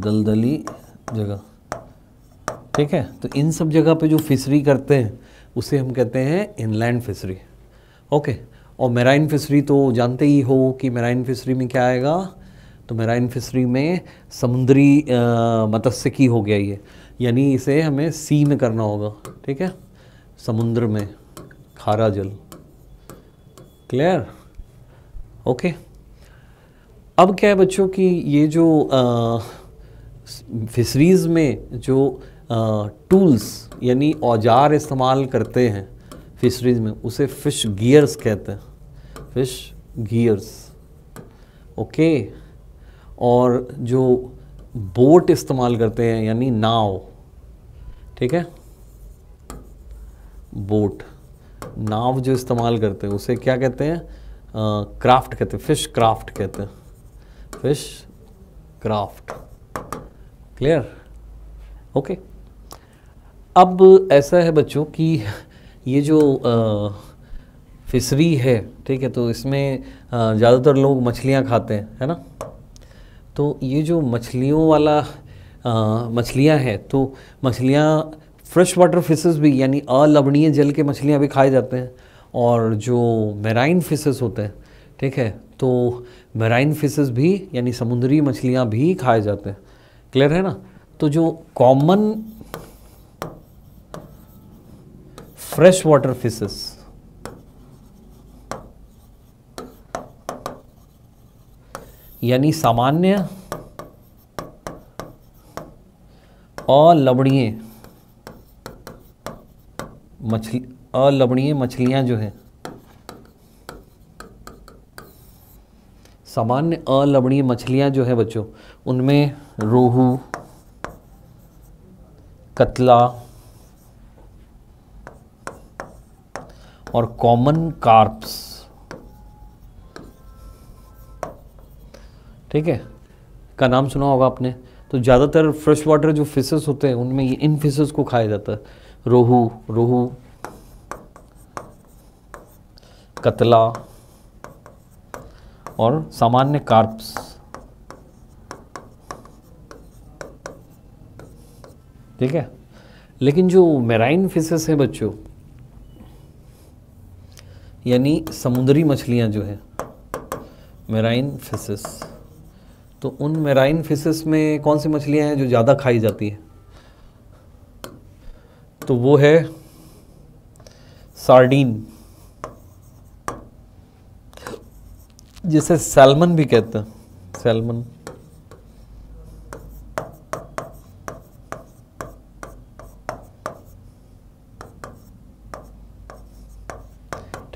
दलदली जगह ठीक है तो इन सब जगह पे जो फिशरी करते हैं उसे हम कहते हैं इनलैंड फिशरी ओके और मेराइन फिशरी तो जानते ही हो कि मेराइन फिशरी में क्या आएगा तो मेराइन फिशरी में समुद्री मत्स्य की हो गया ये यानी इसे हमें सी में करना होगा ठीक है समुद्र में खारा जल क्लियर ओके अब क्या है बच्चों कि ये जो फिशरीज़ में जो टूल्स यानी औजार इस्तेमाल करते हैं फिशरीज में उसे फ़िश गियर्स कहते हैं फ़िश गियर्स ओके और जो बोट इस्तेमाल करते हैं यानी नाव ठीक है बोट नाव जो इस्तेमाल करते हैं उसे क्या कहते हैं क्राफ्ट कहते हैं फिश क्राफ्ट कहते हैं fish craft clear okay okay. अब ऐसा है बच्चों कि ये जो फिशरी है ठीक है तो इसमें ज़्यादातर लोग मछलियाँ खाते हैं है ना तो ये जो मछलियों वाला मछलियाँ हैं तो मछलियाँ फ्रेश वाटर फिशेस भी यानी अलवणीय जल के मछलियाँ भी खाए जाते हैं और जो मेराइन फिशेस होते हैं ठीक है तो मेराइन फिशेस भी यानी समुद्री मछलियाँ भी खाए जाते हैं क्लियर है ना तो जो कॉमन वाटर फिशेस यानी सामान्य अलवणीय मछली अलवणीय मछलियां जो है सामान्य अलवणीय मछलियां जो है बच्चों उनमें रोहू कतला और कॉमन कार्प्स ठीक है का नाम सुना होगा आपने तो ज़्यादातर फ्रेश वाटर जो फिशेस होते हैं उनमें ये इन फिशेस को खाया जाता है रोहू रोहू कतला और सामान्य कार्प्स ठीक है लेकिन जो मेराइन फिशेस हैं बच्चों यानी समुद्री मछलियाँ जो है मेराइन फिशेस तो उन मेराइन फिशेस में कौन सी मछलियाँ हैं जो ज़्यादा खाई जाती है तो वो है सार्डीन जिसे सैलमन भी कहते हैं सैलमन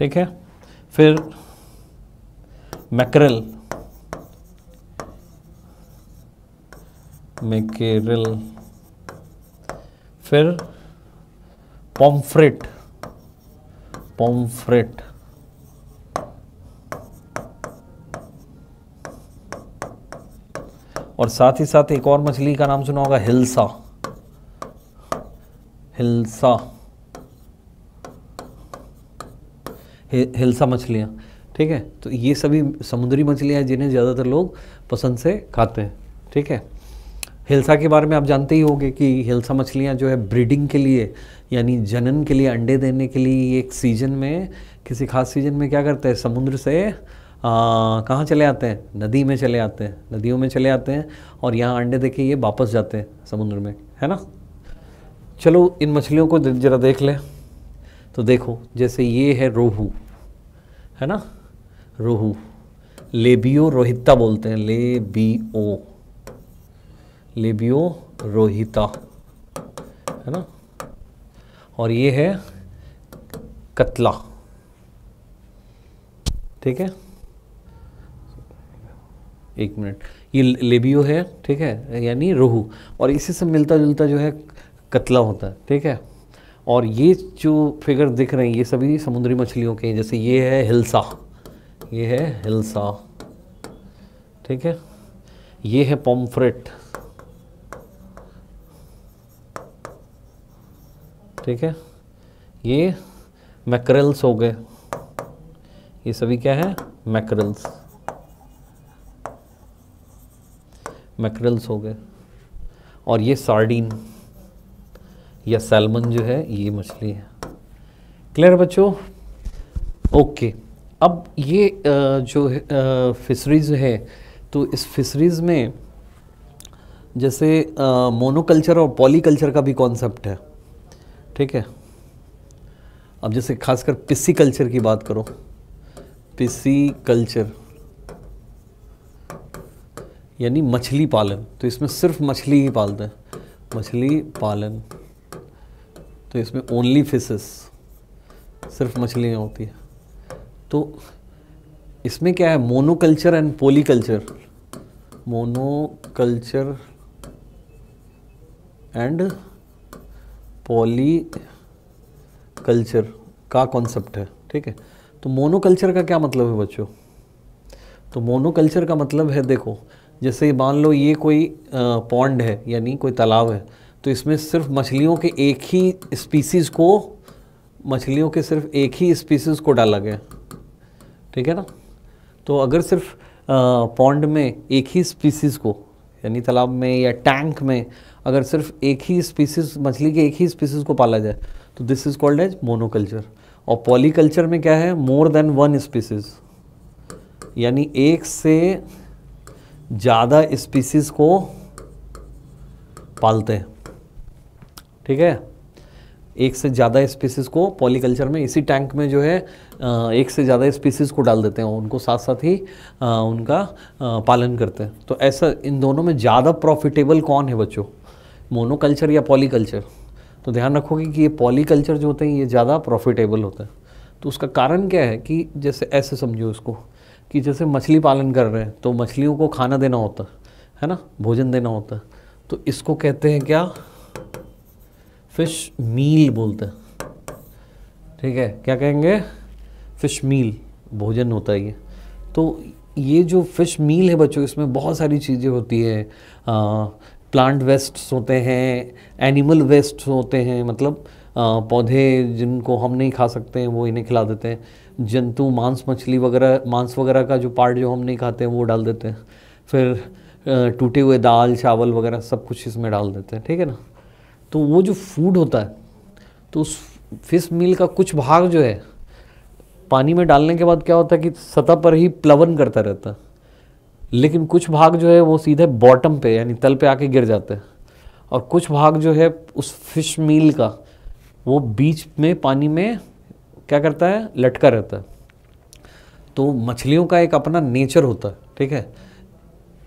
ठीक है फिर मैकरल मैकेरल फिर पॉम्फ्रेट पॉम्फ्रेट और साथ ही साथ एक और मछली का नाम सुना होगा हिल्सा हिल्सा हिलसा मछलियाँ ठीक है तो ये सभी समुद्री मछलियाँ हैं जिन्हें ज़्यादातर लोग पसंद से खाते हैं ठीक है हिलसा के बारे में आप जानते ही होंगे कि हिलसा मछलियाँ जो है ब्रीडिंग के लिए यानी जनन के लिए अंडे देने के लिए एक सीजन में किसी खास सीजन में क्या करते हैं समुद्र से कहाँ चले आते हैं नदी में चले आते हैं नदियों में चले आते हैं और यहाँ अंडे दे ये वापस जाते हैं समुद्र में है ना चलो इन मछलियों को ज़रा देख लें तो देखो जैसे ये है रोहू है ना रोहू लेबियो रोहिता बोलते हैं ओ लेबियो रोहिता है ना और ये है कतला ठीक है एक मिनट ये लेबियो है ठीक है यानी रोहू और इसी से मिलता जुलता जो है कतला होता है ठीक है और ये जो फिगर दिख रहे हैं ये सभी समुद्री मछलियों के हैं जैसे ये है हिल्सा ये है हिल्सा ठीक है ये है पॉम्फ्रेट ठीक है ये मैकरल्स हो गए ये सभी क्या है मैकरल्स मैकरल्स हो गए और ये सार्डिन या सैलमन जो है ये मछली है क्लियर बच्चों ओके अब ये जो फिशरीज है तो इस फिशरीज में जैसे मोनोकल्चर और पॉलीकल्चर का भी कॉन्सेप्ट है ठीक है अब जैसे खासकर पिसी कल्चर की बात करो पिसी कल्चर यानी मछली पालन तो इसमें सिर्फ मछली ही पालते हैं मछली पालन तो इसमें ओनली फिशेस सिर्फ मछलियाँ होती है तो इसमें क्या है monoculture and polyculture monoculture and polyculture का कॉन्सेप्ट है ठीक है तो मोनोकल्चर का क्या मतलब है बच्चों तो मोनोकल्चर का मतलब है देखो जैसे मान लो ये कोई पॉन्ड है यानी कोई तालाब है तो इसमें सिर्फ मछलियों के एक ही स्पीसीज़ को मछलियों के सिर्फ एक ही स्पीसीज़ को डाला गया ठीक है ना तो अगर सिर्फ पॉन्ड में एक ही स्पीसीज़ को यानी तालाब में या टैंक में अगर सिर्फ एक ही स्पीसीज मछली के एक ही स्पीसीज को पाला जाए तो this is called as monoculture और पॉलीकल्चर में क्या है मोर देन वन स्पीसीज यानी एक से ज़्यादा स्पीसीज को पालते हैं ठीक है एक से ज़्यादा स्पीसीज को पॉलीकल्चर में इसी टैंक में जो है एक से ज़्यादा स्पीसीज को डाल देते हैं उनको साथ साथ ही उनका पालन करते हैं तो ऐसा इन दोनों में ज़्यादा प्रॉफिटेबल कौन है बच्चों मोनोकल्चर या पॉलीकल्चर तो ध्यान रखोगे कि ये पॉलीकल्चर जो होते हैं ये ज़्यादा प्रॉफिटेबल होते हैं तो उसका कारण क्या है कि जैसे ऐसे समझो उसको कि जैसे मछली पालन कर रहे हैं तो मछलियों को खाना देना होता है ना भोजन देना होता है तो इसको कहते हैं क्या फिश मील बोलते हैं ठीक है क्या कहेंगे फ़िश मील भोजन होता है ये तो ये जो फ़िश मील है बच्चों इसमें बहुत सारी चीज़ें होती है प्लांट वेस्ट्स होते हैं एनिमल वेस्ट्स होते हैं मतलब आ, पौधे जिनको हम नहीं खा सकते हैं वो इन्हें खिला देते हैं जंतु मांस मछली वगैरह मांस वगैरह का जो पार्ट जो हम नहीं खाते हैं वो डाल देते हैं फिर टूटे हुए दाल चावल वगैरह सब कुछ इसमें डाल देते हैं ठीक है ना तो वो जो फूड होता है तो उस फिश मील का कुछ भाग जो है पानी में डालने के बाद क्या होता है कि सतह पर ही प्लवन करता रहता है लेकिन कुछ भाग जो है वो सीधे बॉटम पे यानी तल पे आके गिर जाते हैं और कुछ भाग जो है उस फिश मील का वो बीच में पानी में क्या करता है लटका रहता है तो मछलियों का एक अपना नेचर होता है ठीक है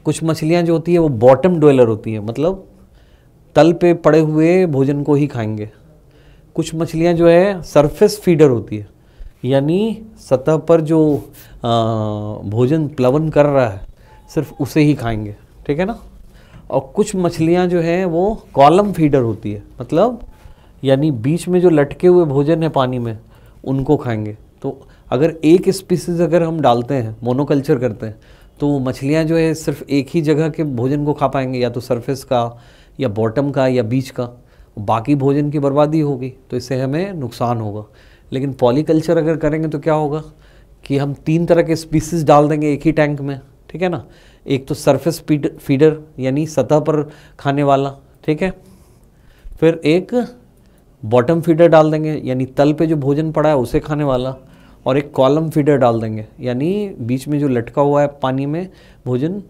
कुछ मछलियाँ जो होती है वो बॉटम डोलर होती हैं मतलब तल पे पड़े हुए भोजन को ही खाएंगे कुछ मछलियाँ जो है सरफेस फीडर होती है यानी सतह पर जो आ, भोजन प्लवन कर रहा है सिर्फ उसे ही खाएंगे ठीक है ना और कुछ मछलियाँ जो हैं वो कॉलम फीडर होती है मतलब यानी बीच में जो लटके हुए भोजन है पानी में उनको खाएंगे तो अगर एक स्पीसीज अगर हम डालते हैं मोनोकल्चर करते हैं तो मछलियाँ जो है सिर्फ एक ही जगह के भोजन को खा पाएंगे या तो सरफेस का या बॉटम का या बीच का बाकी भोजन की बर्बादी होगी तो इससे हमें नुकसान होगा लेकिन पॉलीकल्चर अगर करेंगे तो क्या होगा कि हम तीन तरह के स्पीसीज डाल देंगे एक ही टैंक में ठीक है ना एक तो सरफेस फीडर यानी सतह पर खाने वाला ठीक है फिर एक बॉटम फीडर डाल देंगे यानी तल पे जो भोजन पड़ा है उसे खाने वाला और एक कॉलम फीडर डाल देंगे यानी बीच में जो लटका हुआ है पानी में भोजन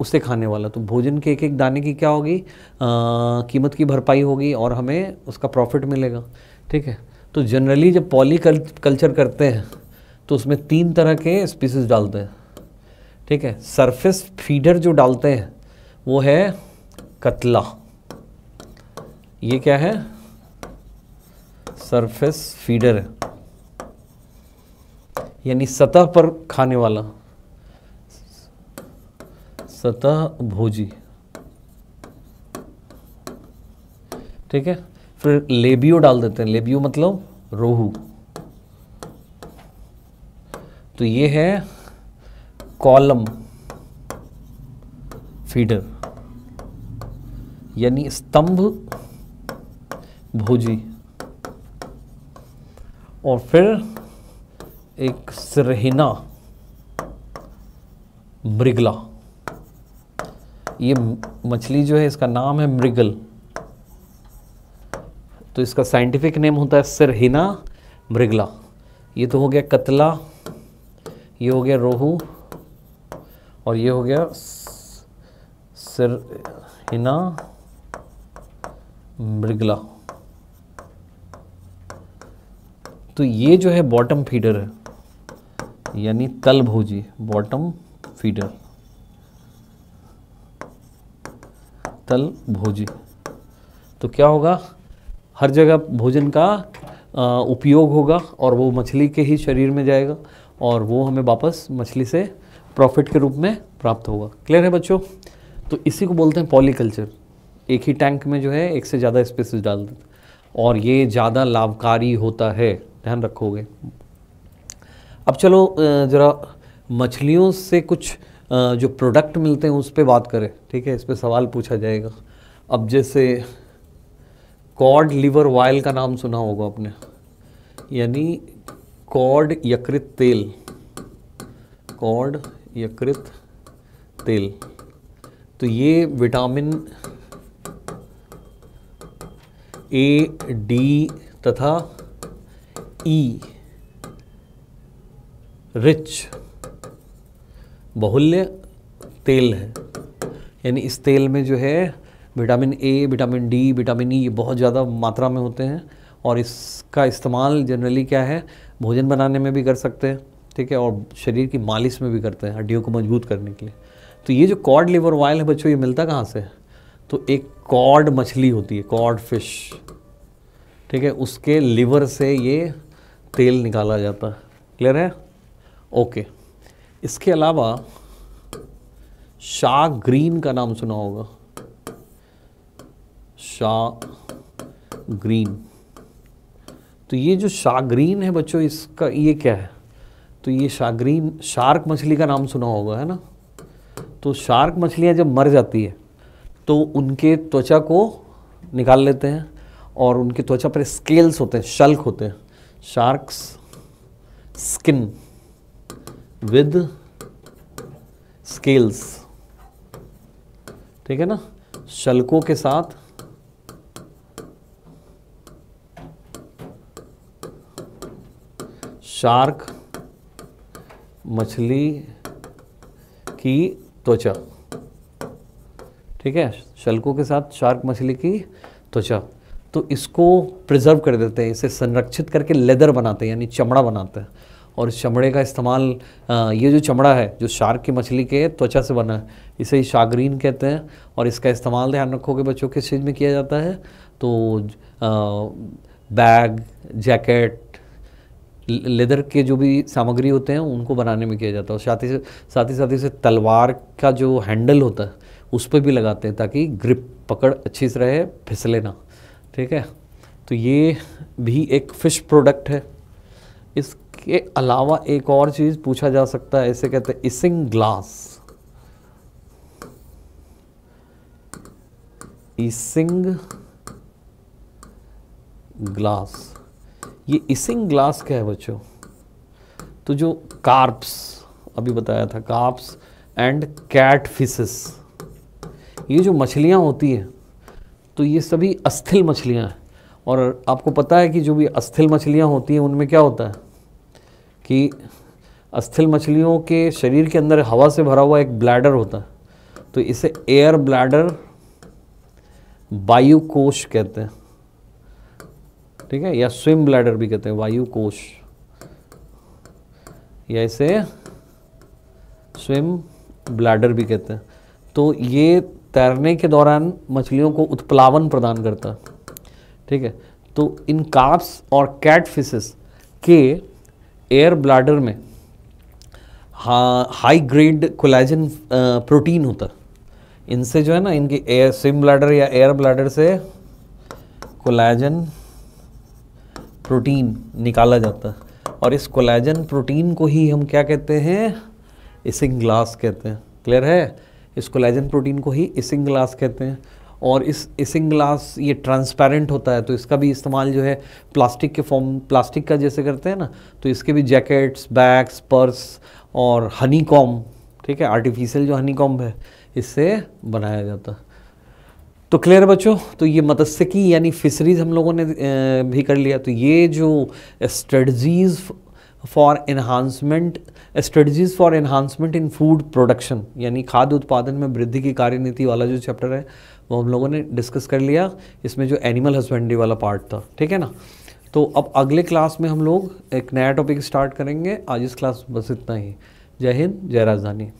उसे खाने वाला तो भोजन के एक एक दाने की क्या होगी कीमत की भरपाई होगी और हमें उसका प्रॉफिट मिलेगा ठीक है तो जनरली जब पॉली कल्चर करते हैं तो उसमें तीन तरह के स्पीसीज डालते हैं ठीक है सरफेस फीडर जो डालते हैं वो है कतला ये क्या है सरफेस फीडर यानी सतह पर खाने वाला सतह भोजी ठीक है फिर लेबियो डाल देते हैं लेबियो मतलब रोहू तो ये है कॉलम फीडर यानी स्तंभ भोजी और फिर एक सिरहिना मृगला ये मछली जो है इसका नाम है मृगल तो इसका साइंटिफिक नेम होता है सिरहिना मृगला ये तो हो गया कतला ये हो गया रोहू और ये हो गया सिरहिना मृगला तो ये जो है बॉटम फीडर है यानी तलभोजी बॉटम फीडर तल भोज तो क्या होगा हर जगह भोजन का उपयोग होगा और वो मछली के ही शरीर में जाएगा और वो हमें वापस मछली से प्रॉफिट के रूप में प्राप्त होगा क्लियर है बच्चों तो इसी को बोलते हैं पॉलीकल्चर एक ही टैंक में जो है एक से ज़्यादा स्पेसिस डाल देते और ये ज़्यादा लाभकारी होता है ध्यान रखोगे अब चलो ज़रा मछलियों से कुछ जो प्रोडक्ट मिलते हैं उस पर बात करें ठीक है इस पर सवाल पूछा जाएगा अब जैसे कॉड लिवर वायल का नाम सुना होगा आपने यानी कॉड यकृत तेल कॉड यकृत तेल तो ये विटामिन ए डी तथा ई रिच बहुल्य तेल है यानी इस तेल में जो है vitamin A vitamin D vitamin E e ये बहुत ज़्यादा मात्रा में होते हैं और इसका इस्तेमाल जनरली क्या है भोजन बनाने में भी कर सकते हैं ठीक है और शरीर की मालिश में भी करते हैं हड्डियों को मजबूत करने के लिए तो ये जो कॉड लिवर वायल है बच्चों ये मिलता कहाँ से तो एक कॉड मछली होती है कॉड फिश ठीक है उसके लिवर से ये तेल निकाला जाता है क्लियर है ओके इसके अलावा शाह ग्रीन का नाम सुना होगा शाह ग्रीन तो ये जो शाह ग्रीन है बच्चों इसका ये क्या है तो ये ग्रीन शार्क मछली का नाम सुना होगा है ना तो शार्क मछलियाँ जब मर जाती है तो उनके त्वचा को निकाल लेते हैं और उनके त्वचा पर स्केल्स होते हैं शल्क होते हैं शार्क्स स्किन विद स्केल्स ठीक है ना शल्कों के साथ शार्क मछली की त्वचा ठीक है शल्कों के साथ शार्क मछली की त्वचा तो इसको प्रिजर्व कर देते हैं इसे संरक्षित करके लेदर बनाते हैं यानी चमड़ा बनाते हैं और इस चमड़े का इस्तेमाल ये जो चमड़ा है जो शार्क की मछली के त्वचा से बना है इसे शागरीन कहते हैं और इसका इस्तेमाल ध्यान रखोगे बच्चों किस चीज़ में किया जाता है तो बैग जैकेट लेदर के जो भी सामग्री होते हैं उनको बनाने में किया जाता है और साथ ही साथ ही साथ ही से तलवार का जो हैंडल होता है उस पर भी लगाते हैं ताकि ग्रिप पकड़ अच्छी से रहे फिसले ना ठीक है तो ये भी एक फ़िश प्रोडक्ट है इस के अलावा एक और चीज़ पूछा जा सकता है ऐसे कहते हैं इसिंग ग्लास इसिंग ग्लास ये इसिंग ग्लास क्या है बच्चों तो जो कार्प्स अभी बताया था कार्प्स एंड कैट फिशेस ये जो मछलियां होती हैं तो ये सभी अस्थिल मछलियां हैं और आपको पता है कि जो भी अस्थिल मछलियां होती हैं उनमें क्या होता है कि अस्थिल मछलियों के शरीर के अंदर हवा से भरा हुआ एक ब्लैडर होता है तो इसे एयर ब्लैडर वायु कोश कहते हैं ठीक है या स्विम ब्लैडर भी कहते हैं वायु कोश या इसे स्विम ब्लैडर भी कहते हैं तो ये तैरने के दौरान मछलियों को उत्प्लावन प्रदान करता है ठीक है तो इन काप्स और कैटफिशेस के एयर ब्लाडर में हाई ग्रेड कोलेजन प्रोटीन होता इनसे जो है ना इनकी एयर स्विम ब्लाडर या एयर ब्लाडर से कोलेजन प्रोटीन निकाला जाता है और इस कोलेजन प्रोटीन को ही हम क्या कहते हैं इसिंग ग्लास कहते हैं क्लियर है इस कोलेजन प्रोटीन को ही इसिंग ग्लास कहते हैं और इस इसिंग ग्लास ये ट्रांसपेरेंट होता है तो इसका भी इस्तेमाल जो है प्लास्टिक के फॉर्म प्लास्टिक का जैसे करते हैं ना तो इसके भी जैकेट्स बैग्स पर्स और हनी कॉम ठीक है आर्टिफिशियल जो हनी है इससे बनाया जाता तो है तो क्लियर बच्चों तो ये मत्स्यकी यानी फिशरीज हम लोगों ने भी कर लिया तो ये जो strategies for enhancement strategies for enhancement in food production यानी खाद्य उत्पादन में वृद्धि की कार्यनीति वाला जो चैप्टर है वो हम लोगों ने डिस्कस कर लिया इसमें जो एनिमल हस्बेंड्री वाला पार्ट था ठीक है ना तो अब अगले क्लास में हम लोग एक नया टॉपिक स्टार्ट करेंगे आज इस क्लास बस इतना ही जय हिंद जय राजधानी